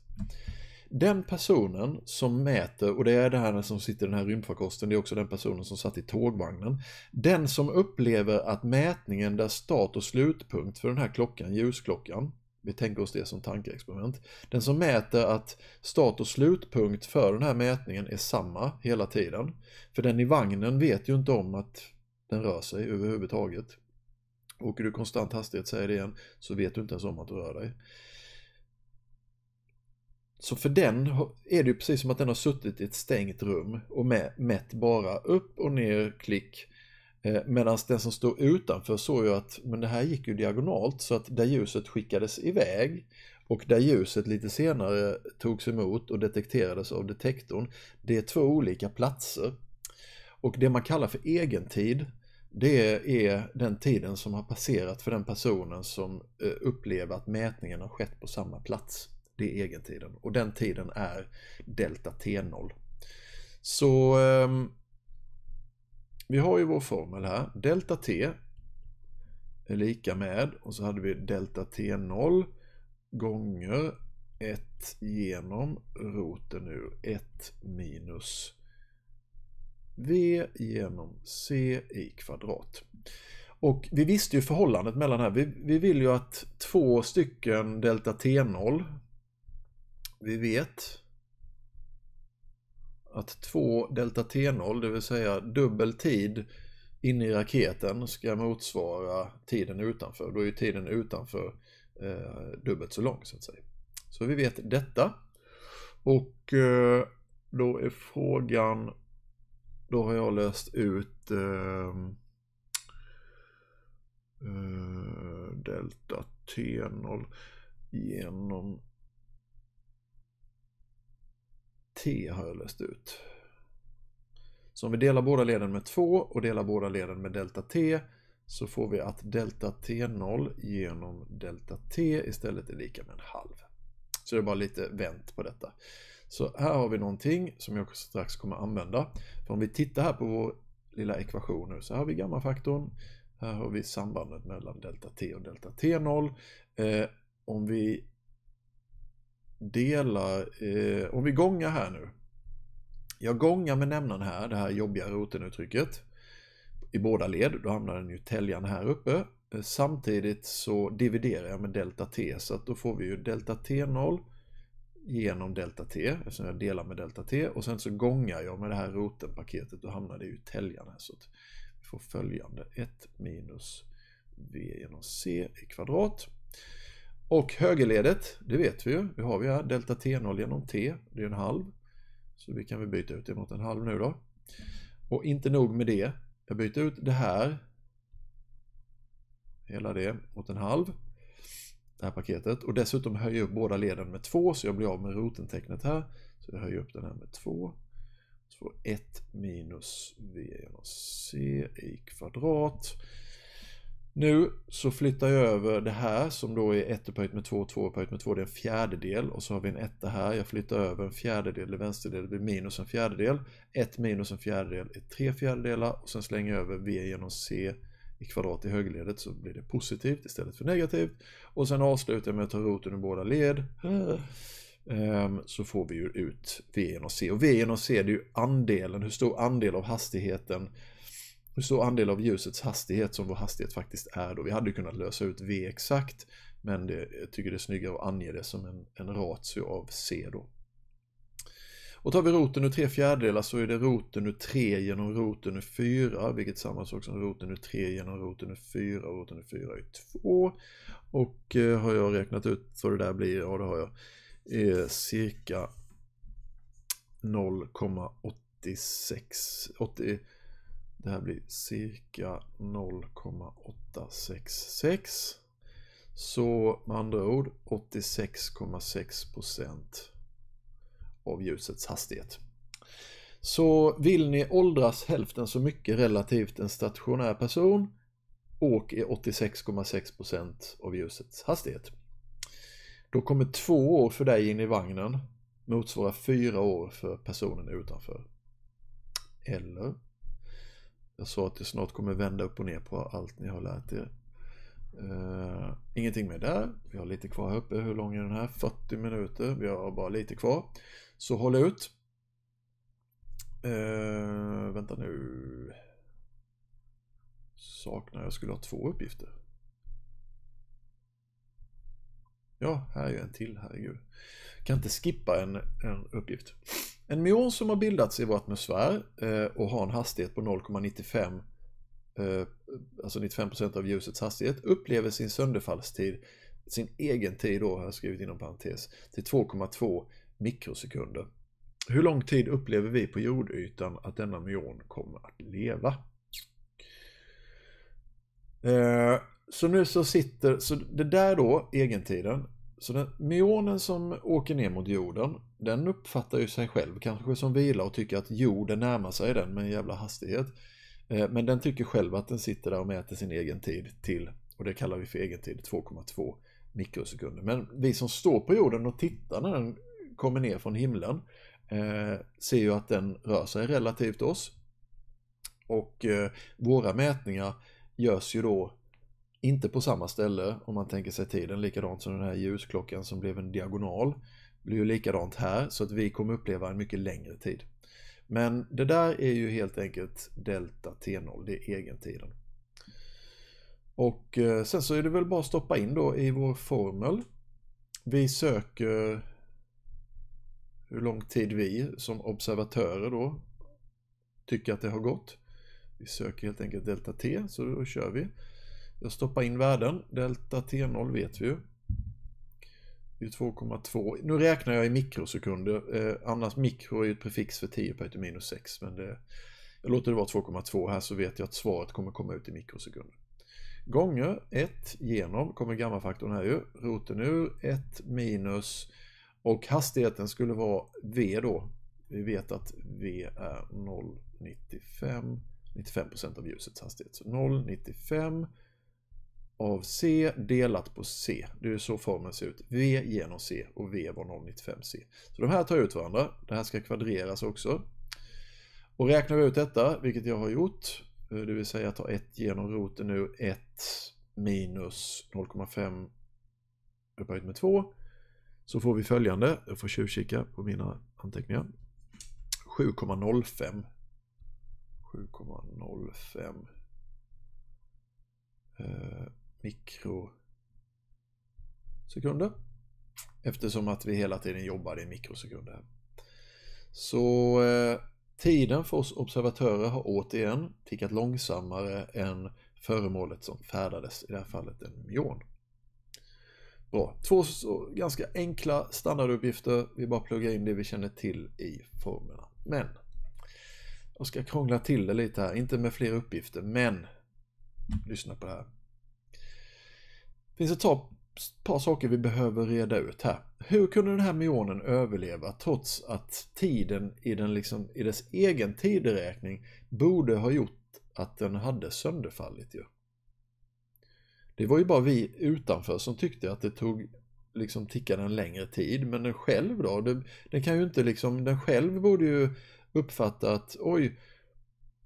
Den personen som mäter, och det är det här som sitter i den här rymdfarkosten, det är också den personen som satt i tågvagnen. Den som upplever att mätningen där start och slutpunkt för den här klockan, ljusklockan, vi tänker oss det som tankeexperiment. Den som mäter att start och slutpunkt för den här mätningen är samma hela tiden. För den i vagnen vet ju inte om att den rör sig överhuvudtaget. Åker du konstant hastighet, säger det igen, så vet du inte ens om att du rör dig. Så för den är det ju precis som att den har suttit i ett stängt rum och med, mätt bara upp och ner, klick. Eh, Medan den som stod utanför såg ju att men det här gick ju diagonalt så att där ljuset skickades iväg och där ljuset lite senare togs emot och detekterades av detektorn. Det är två olika platser. Och det man kallar för egentid det är den tiden som har passerat för den personen som eh, upplever att mätningen har skett på samma plats. Det är egentiden. Och den tiden är delta T0. Så ehm, vi har ju vår formel här. Delta T är lika med, och så hade vi delta T0 gånger 1 genom roten ur 1 minus V genom C i kvadrat. Och vi visste ju förhållandet mellan här. Vi, vi vill ju att två stycken delta T0 vi vet att 2 delta T0, det vill säga dubbel tid inne i raketen, ska motsvara tiden utanför. Då är ju tiden utanför eh, dubbelt så lång så att säga. Så vi vet detta. Och eh, då är frågan, då har jag löst ut eh, eh delta T0 genom t har jag löst ut. Så om vi delar båda leden med 2 och delar båda leden med delta t så får vi att delta t0 genom delta t istället är lika med en halv. Så det är bara lite vänt på detta. Så här har vi någonting som jag strax kommer använda. För om vi tittar här på vår lilla ekvation nu så här har vi gammafaktorn. Här har vi sambandet mellan delta t och delta t0. Eh, om vi dela, eh, om vi gångar här nu. Jag gångar med nämnaren här, det här jobbiga rotenuttrycket. I båda led, då hamnar den ju täljan här uppe. Eh, samtidigt så dividerar jag med delta t, så att då får vi ju delta t0 genom delta t, eftersom jag delar med delta t. Och sen så gångar jag med det här rotenpaketet, då hamnar det ju täljan här. Så att vi får följande 1 minus v genom c i kvadrat. Och högerledet, det vet vi ju, det har vi här, delta T0 genom T, det är en halv. Så vi kan väl byta ut det mot en halv nu då. Och inte nog med det, jag byter ut det här, hela det, mot en halv. Det här paketet och dessutom höjer jag upp båda leden med 2 så jag blir av med rotentecknet här. Så jag höjer upp den här med 2. Så 1 minus v genom c i kvadrat. Nu så flyttar jag över det här som då är 1 upphöjt med 2, 2 upphöjt med 2, det är en fjärdedel och så har vi en etta här. Jag flyttar över en fjärdedel till vänsterdel, det blir minus en fjärdedel. 1 minus en fjärdedel är 3 fjärdedelar och sen slänger jag över v genom c i kvadrat i högerledet så blir det positivt istället för negativt. Och sen avslutar jag med att ta roten ur båda led. [sighs] Ehm, så får vi ju ut v genom c. Och v genom c det är ju andelen, hur stor andel av hastigheten hur stor andel av ljusets hastighet som vår hastighet faktiskt är då. Vi hade kunnat lösa ut V exakt, men det, jag tycker det är snyggare att ange det som en, en ratio av C då. Och tar vi roten ur tre fjärdedelar så är det roten ur 3 genom roten ur 4, vilket är samma sak som roten ur 3 genom roten ur 4, och roten ur 4 är 2. Och eh, har jag räknat ut vad det där blir, ja det har jag, är eh, cirka 0,86, 80 det här blir cirka 0,866. Så med andra ord 86,6% av ljusets hastighet. Så vill ni åldras hälften så mycket relativt en stationär person, åk i 86,6% av ljusets hastighet. Då kommer två år för dig in i vagnen motsvara fyra år för personen utanför. Eller jag sa att det snart kommer vända upp och ner på allt ni har lärt er. Uh, ingenting mer där. Vi har lite kvar här uppe. Hur lång är den här? 40 minuter. Vi har bara lite kvar. Så håll ut. Uh, vänta nu. Saknar jag skulle ha två uppgifter. Ja, här är en till. Herregud. Kan inte skippa en, en uppgift. En muon som har bildats i vår atmosfär eh, och har en hastighet på 0,95 eh, alltså 95% av ljusets hastighet, upplever sin sönderfallstid, sin egen tid då, har jag skrivit inom parentes, till 2,2 mikrosekunder. Hur lång tid upplever vi på jordytan att denna muon kommer att leva? Eh, så nu så sitter, så det där då, egentiden, så den, myonen som åker ner mot jorden, den uppfattar ju sig själv kanske som vila och tycker att jorden närmar sig den med en jävla hastighet. Eh, men den tycker själv att den sitter där och mäter sin egen tid till, och det kallar vi för egen tid, 2,2 mikrosekunder. Men vi som står på jorden och tittar när den kommer ner från himlen eh, ser ju att den rör sig relativt oss. Och eh, våra mätningar görs ju då inte på samma ställe om man tänker sig tiden, likadant som den här ljusklockan som blev en diagonal. blir ju likadant här, så att vi kommer uppleva en mycket längre tid. Men det där är ju helt enkelt delta T0, det är egentiden. Och eh, sen så är det väl bara att stoppa in då i vår formel. Vi söker hur lång tid vi som observatörer då tycker att det har gått. Vi söker helt enkelt delta t, så då kör vi. Jag stoppar in värden. Delta T0 vet vi ju. Det är 2,2. Nu räknar jag i mikrosekunder. Eh, annars mikro är ju ett prefix för 10 på minus 6. Men det, jag låter det vara 2,2 här så vet jag att svaret kommer komma ut i mikrosekunder. Gånger 1 genom kommer gammafaktorn här ju. Roten ur 1 minus och hastigheten skulle vara V då. Vi vet att V är 0,95. 95 procent av ljusets hastighet. Så 0,95 av C delat på C. Det är så formeln ser ut. V genom C och V var 0,95C. Så de här tar ut varandra. Det här ska kvadreras också. Och räknar vi ut detta, vilket jag har gjort, eh, det vill säga ta 1 genom roten nu, 1 minus 0,5 upphöjt med 2, så får vi följande. Jag får tjuvkika på mina anteckningar. 7,05. 7,05 mikrosekunder. Eftersom att vi hela tiden jobbar i mikrosekunder. Så eh, tiden för oss observatörer har återigen tickat långsammare än föremålet som färdades, i det här fallet en myon. Bra, två ganska enkla standarduppgifter. Vi bara pluggar in det vi känner till i formerna. Men, jag ska krångla till det lite här, inte med fler uppgifter, men lyssna på det här finns ett par, saker vi behöver reda ut här. Hur kunde den här myonen överleva trots att tiden i, den liksom, i dess egen tideräkning borde ha gjort att den hade sönderfallit ju? Det var ju bara vi utanför som tyckte att det tog liksom tickade en längre tid men den själv då, den, den kan ju inte liksom, den själv borde ju uppfatta att oj,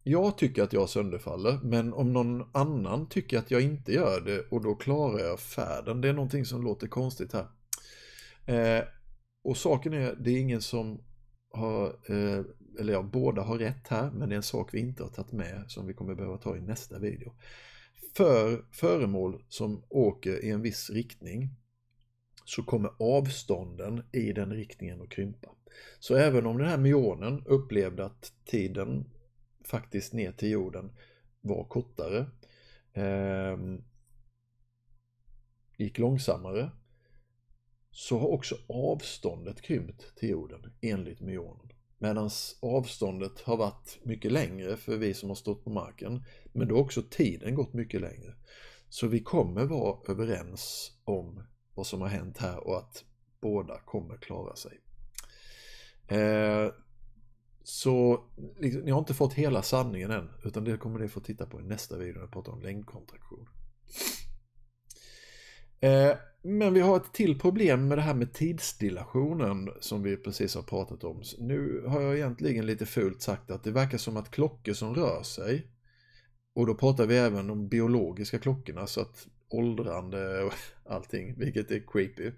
jag tycker att jag sönderfaller, men om någon annan tycker att jag inte gör det och då klarar jag färden. Det är någonting som låter konstigt här. Eh, och saken är, det är ingen som har, eh, eller ja, båda har rätt här, men det är en sak vi inte har tagit med som vi kommer behöva ta i nästa video. För föremål som åker i en viss riktning så kommer avstånden i den riktningen att krympa. Så även om den här myonen upplevde att tiden faktiskt ner till jorden var kortare. Eh, gick långsammare. Så har också avståndet krympt till jorden enligt myonen. Medan avståndet har varit mycket längre för vi som har stått på marken. Men då har också tiden gått mycket längre. Så vi kommer vara överens om vad som har hänt här och att båda kommer klara sig. Eh, så liksom, ni har inte fått hela sanningen än, utan det kommer ni få titta på i nästa video när jag pratar om längdkontraktion. Eh, men vi har ett till problem med det här med tidsdilationen som vi precis har pratat om. nu har jag egentligen lite fult sagt att det verkar som att klockor som rör sig, och då pratar vi även om biologiska klockorna, så att åldrande och [laughs] allting, vilket är creepy.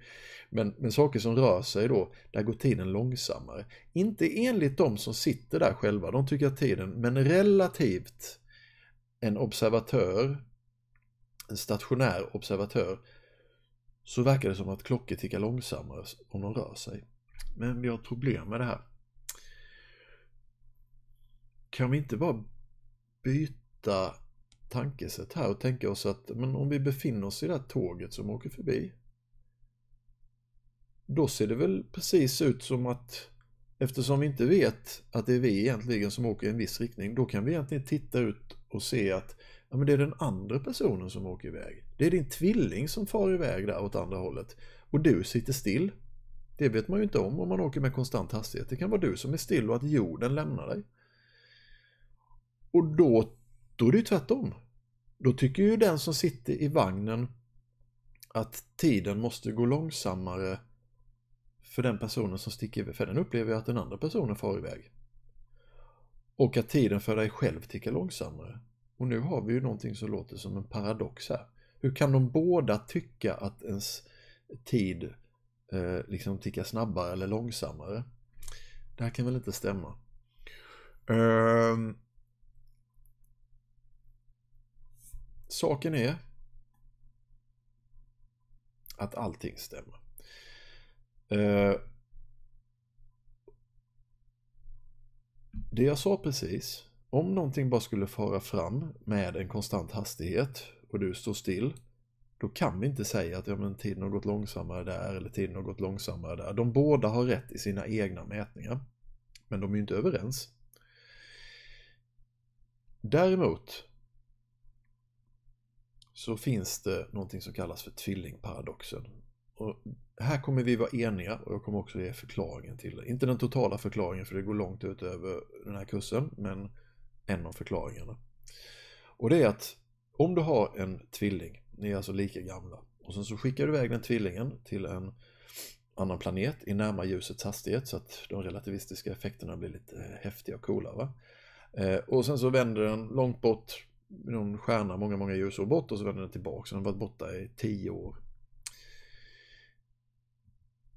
Men, men saker som rör sig då, där går tiden långsammare. Inte enligt de som sitter där själva, de tycker att tiden, men relativt en observatör, en stationär observatör, så verkar det som att klockor tickar långsammare om de rör sig. Men vi har problem med det här. Kan vi inte bara byta tankesätt här och tänka oss att men om vi befinner oss i det här tåget som åker förbi. Då ser det väl precis ut som att eftersom vi inte vet att det är vi egentligen som åker i en viss riktning, då kan vi egentligen titta ut och se att ja, men det är den andra personen som åker iväg. Det är din tvilling som far iväg där åt andra hållet och du sitter still. Det vet man ju inte om om man åker med konstant hastighet. Det kan vara du som är still och att jorden lämnar dig. Och då då är det ju tvärtom. Då tycker ju den som sitter i vagnen att tiden måste gå långsammare för den personen som sticker iväg, för den upplever ju att den andra personen far iväg. Och att tiden för dig själv tickar långsammare. Och nu har vi ju någonting som låter som en paradox här. Hur kan de båda tycka att ens tid eh, liksom tickar snabbare eller långsammare? Det här kan väl inte stämma? Um, Saken är att allting stämmer. Eh, det jag sa precis, om någonting bara skulle fara fram med en konstant hastighet och du står still, då kan vi inte säga att ja, men tiden har gått långsammare där eller tiden har gått långsammare där. De båda har rätt i sina egna mätningar, men de är ju inte överens. Däremot så finns det någonting som kallas för tvillingparadoxen. Och här kommer vi vara eniga och jag kommer också ge förklaringen till det. Inte den totala förklaringen för det går långt utöver den här kursen, men en av förklaringarna. Och det är att om du har en tvilling, ni är alltså lika gamla, och sen så skickar du iväg den tvillingen till en annan planet i närmare ljusets hastighet så att de relativistiska effekterna blir lite häftiga och coola. Va? Eh, och sen så vänder den långt bort någon stjärna många, många ljusår bort och så vände den tillbaka. Så den har varit borta i tio år.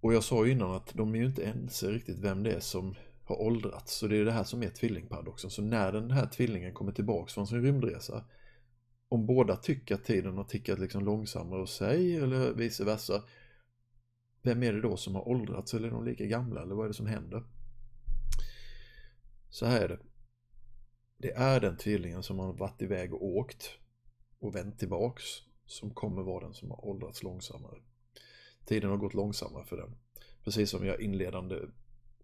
Och jag sa ju innan att de är ju inte ense riktigt vem det är som har åldrats. Så det är det här som är tvillingparadoxen. Så när den här tvillingen kommer tillbaks från sin rymdresa, om båda tycker att tiden har tickat liksom långsammare hos sig eller vice versa, vem är det då som har åldrats? Eller är de lika gamla? Eller vad är det som händer? Så här är det det är den tvillingen som har varit iväg och åkt och vänt tillbaks som kommer vara den som har åldrats långsammare. Tiden har gått långsammare för den. Precis som jag inledande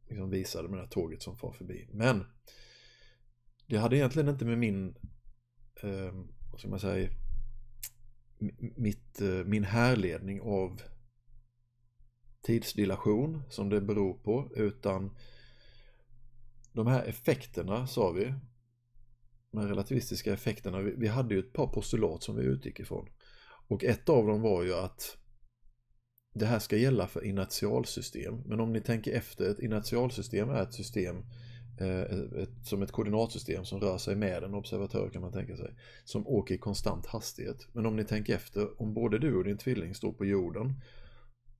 liksom visade med det här tåget som far förbi. Men det hade egentligen inte med min, eh, vad ska man säga, mitt, eh, min härledning av tidsdilation som det beror på utan de här effekterna sa vi de här relativistiska effekterna. Vi hade ju ett par postulat som vi utgick ifrån. Och ett av dem var ju att det här ska gälla för initialsystem. Men om ni tänker efter, ett initialsystem är ett system eh, ett, som ett koordinatsystem som rör sig med en observatör kan man tänka sig. Som åker i konstant hastighet. Men om ni tänker efter, om både du och din tvilling står på jorden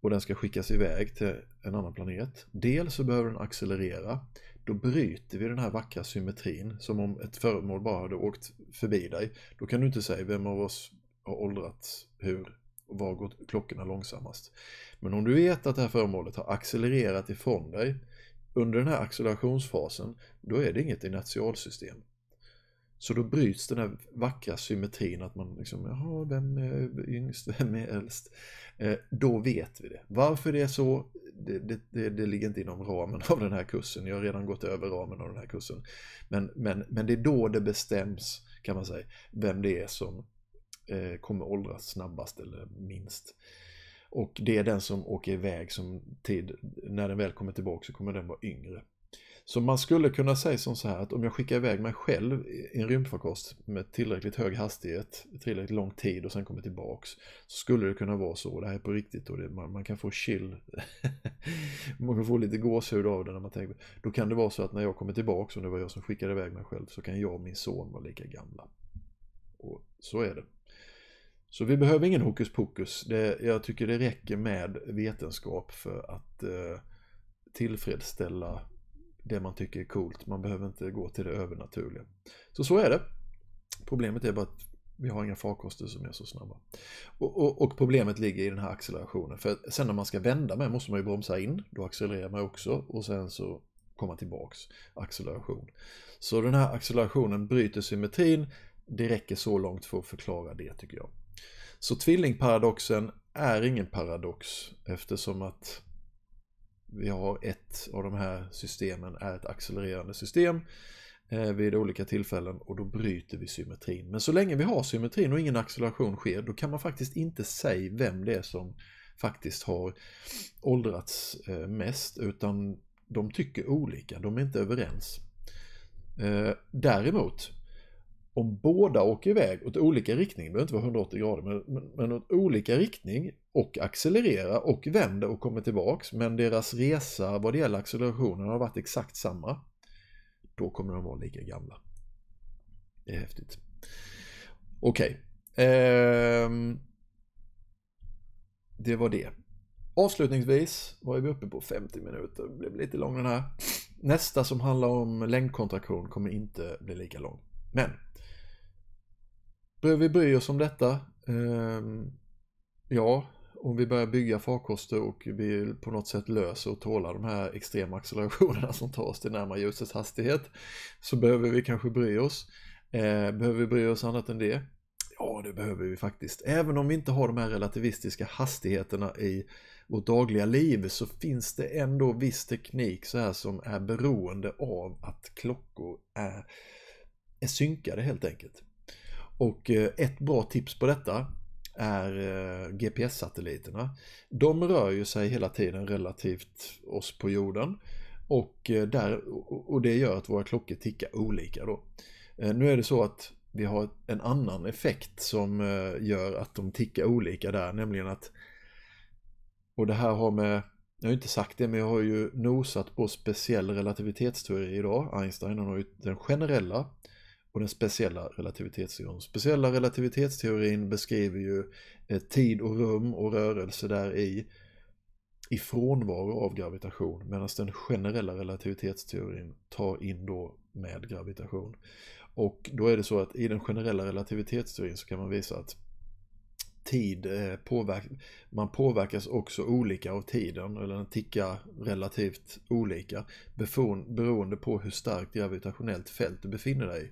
och den ska skickas iväg till en annan planet. Dels så behöver den accelerera då bryter vi den här vackra symmetrin som om ett föremål bara hade åkt förbi dig. Då kan du inte säga vem av oss har åldrats hur och var går klockorna långsammast. Men om du vet att det här föremålet har accelererat ifrån dig under den här accelerationsfasen, då är det inget inertialsystem. Så då bryts den här vackra symmetrin att man liksom, jaha, vem är yngst, vem är äldst? Eh, då vet vi det. Varför det är så det, det, det, ligger inte inom ramen av den här kursen. Jag har redan gått över ramen av den här kursen. Men, men, men det är då det bestäms, kan man säga, vem det är som eh, kommer åldras snabbast eller minst. Och det är den som åker iväg som tid, när den väl kommer tillbaka så kommer den vara yngre. Så man skulle kunna säga som så här att om jag skickar iväg mig själv i en rymdfarkost med tillräckligt hög hastighet, tillräckligt lång tid och sen kommer tillbaks. Så skulle det kunna vara så, det här är på riktigt och det, man, man, kan få chill. [laughs] man kan få lite gåshud av det när man tänker. Då kan det vara så att när jag kommer tillbaks och det var jag som skickade iväg mig själv så kan jag och min son vara lika gamla. Och så är det. Så vi behöver ingen hokus pokus. Det, jag tycker det räcker med vetenskap för att eh, tillfredsställa det man tycker är coolt. Man behöver inte gå till det övernaturliga. Så så är det. Problemet är bara att vi har inga farkoster som är så snabba. Och, och, och, problemet ligger i den här accelerationen. För sen när man ska vända med måste man ju bromsa in. Då accelererar man också och sen så komma tillbaks. Acceleration. Så den här accelerationen bryter symmetrin. Det räcker så långt för att förklara det tycker jag. Så tvillingparadoxen är ingen paradox eftersom att vi har ett av de här systemen är ett accelererande system eh, vid olika tillfällen och då bryter vi symmetrin. Men så länge vi har symmetrin och ingen acceleration sker då kan man faktiskt inte säga vem det är som faktiskt har åldrats eh, mest utan de tycker olika, de är inte överens. Eh, däremot om båda åker iväg åt olika riktning, det behöver inte vara 180 grader, men, men, men åt olika riktning och accelererar och vänder och kommer tillbaks, men deras resa vad det gäller accelerationen har varit exakt samma, då kommer de vara lika gamla. Det är häftigt. Okej. Okay. Eh, det var det. Avslutningsvis var vi uppe på 50 minuter. Det blev lite lång den här. Nästa som handlar om längdkontraktion kommer inte bli lika lång. Men Behöver vi bry oss om detta? Ehm, ja, om vi börjar bygga farkoster och vi på något sätt löser och tålar de här extrema accelerationerna som tar oss till närmare ljusets hastighet så behöver vi kanske bry oss. Eh, behöver vi bry oss annat än det? Ja, det behöver vi faktiskt. Även om vi inte har de här relativistiska hastigheterna i vårt dagliga liv så finns det ändå viss teknik så här som är beroende av att klockor är, är synkade helt enkelt. Och eh, ett bra tips på detta är eh, GPS-satelliterna. De rör ju sig hela tiden relativt oss på jorden. Och, eh, där, och det gör att våra klockor tickar olika då. Nu är det så att vi har en annan effekt som gör att de tickar olika där, nämligen att och det här har med, jag har ju inte sagt det, men jag har ju nosat på speciell relativitetsteori idag. Einstein, har ju den generella och den speciella relativitetsteorin. Speciella relativitetsteorin beskriver ju eh, tid och rum och rörelse där i, i frånvaro av gravitation medan den generella relativitetsteorin tar in då med gravitation. Och då är det så att i den generella relativitetsteorin så kan man visa att tid eh, påverkas, man påverkas också olika av tiden eller den tickar relativt olika beroende på hur starkt gravitationellt fält du befinner dig i.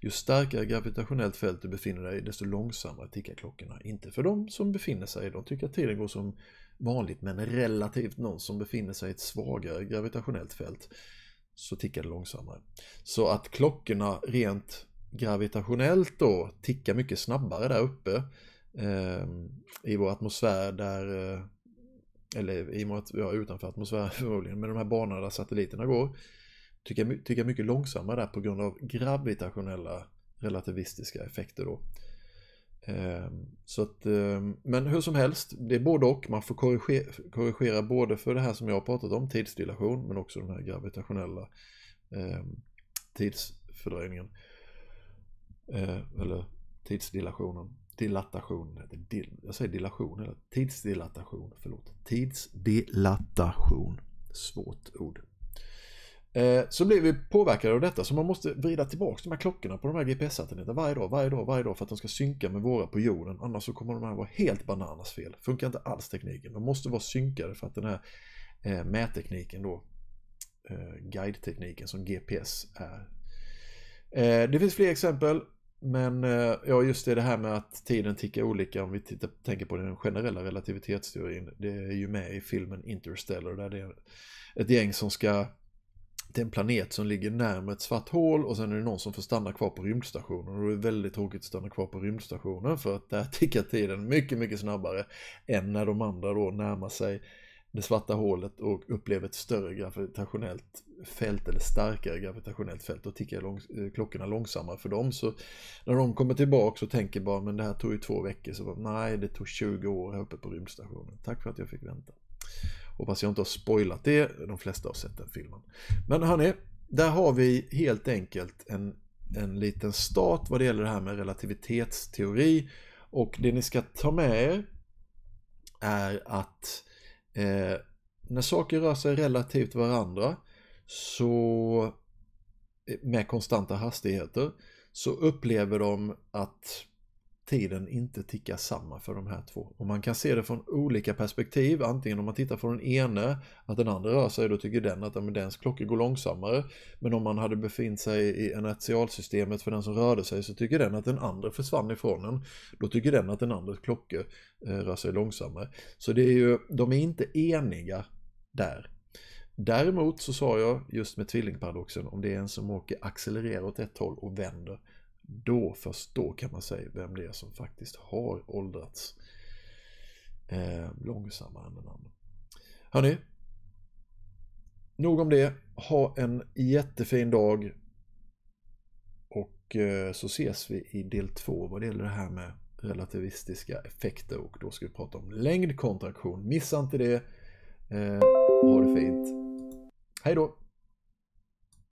Ju starkare gravitationellt fält du befinner dig i desto långsammare tickar klockorna. Inte för de som befinner sig, i de tycker att tiden går som vanligt men relativt någon som befinner sig i ett svagare gravitationellt fält så tickar det långsammare. Så att klockorna rent gravitationellt då tickar mycket snabbare där uppe Ehm, i vår atmosfär där eh, eller i och med att vi är utanför atmosfären [laughs] förmodligen, med de här banorna där satelliterna går tycker, tycker mycket långsammare där på grund av gravitationella relativistiska effekter då. Ehm, så att, ehm, men hur som helst, det är både och. Man får korrigera, korrigera både för det här som jag har pratat om, tidsdilation, men också den här gravitationella tidsfördröjningen. Eh, eller tidsdilationen tidsdilatation. Jag säger dilation eller tidsdilatation. Förlåt. Tidsdilatation. Svårt ord. Eh, så blir vi påverkade av detta så man måste vrida tillbaka de här klockorna på de här GPS-satelliterna varje dag, varje dag, varje dag för att de ska synka med våra på jorden. Annars så kommer de här vara helt bananas fel. Funkar inte alls tekniken. De måste vara synkade för att den här eh, mättekniken då, eh, guidetekniken som GPS är. Det finns fler exempel. Men eh, ja, just det, det här med att tiden tickar olika om vi tittar, tänker på den generella relativitetsteorin. Det är ju med i filmen Interstellar där det är ett gäng som ska till en planet som ligger närmare ett svart hål och sen är det någon som får stanna kvar på rymdstationen och det är väldigt tråkigt att stanna kvar på rymdstationen för att där [laughs] tickar tiden mycket, mycket snabbare än när de andra då närmar sig det svarta hålet och upplever ett större gravitationellt fält eller starkare gravitationellt fält, då tickar lång, eh, klockorna långsammare för dem. Så när de kommer tillbaka och tänker bara, men det här tog ju två veckor, så bara, nej, det tog 20 år här uppe på rymdstationen. Tack för att jag fick vänta. Hoppas jag inte har spoilat det, de flesta har sett den filmen. Men hörni, där har vi helt enkelt en, en liten start vad det gäller det här med relativitetsteori. Och det ni ska ta med er är att Eh, när saker rör sig relativt varandra så eh, med konstanta hastigheter så upplever de att tiden inte tickar samma för de här två. Och man kan se det från olika perspektiv, antingen om man tittar på den ene, att den andra rör sig, då tycker den att men dens klocka går långsammare. Men om man hade befunnit sig i inertialsystemet för den som rörde sig så tycker den att den andra försvann ifrån den. Då tycker den att den andres klocka eh, rör sig långsammare. Så det är ju, de är inte eniga där. Däremot så sa jag just med tvillingparadoxen, om det är en som åker accelererar åt ett håll och vänder då, först då kan man säga vem det är som faktiskt har åldrats eh, långsammare än den andra. Hörni, nog om det. Ha en jättefin dag. Och eh, så ses vi i del två vad det gäller det här med relativistiska effekter och då ska vi prata om längdkontraktion. Missa inte det. Eh, ha det fint. Hej då!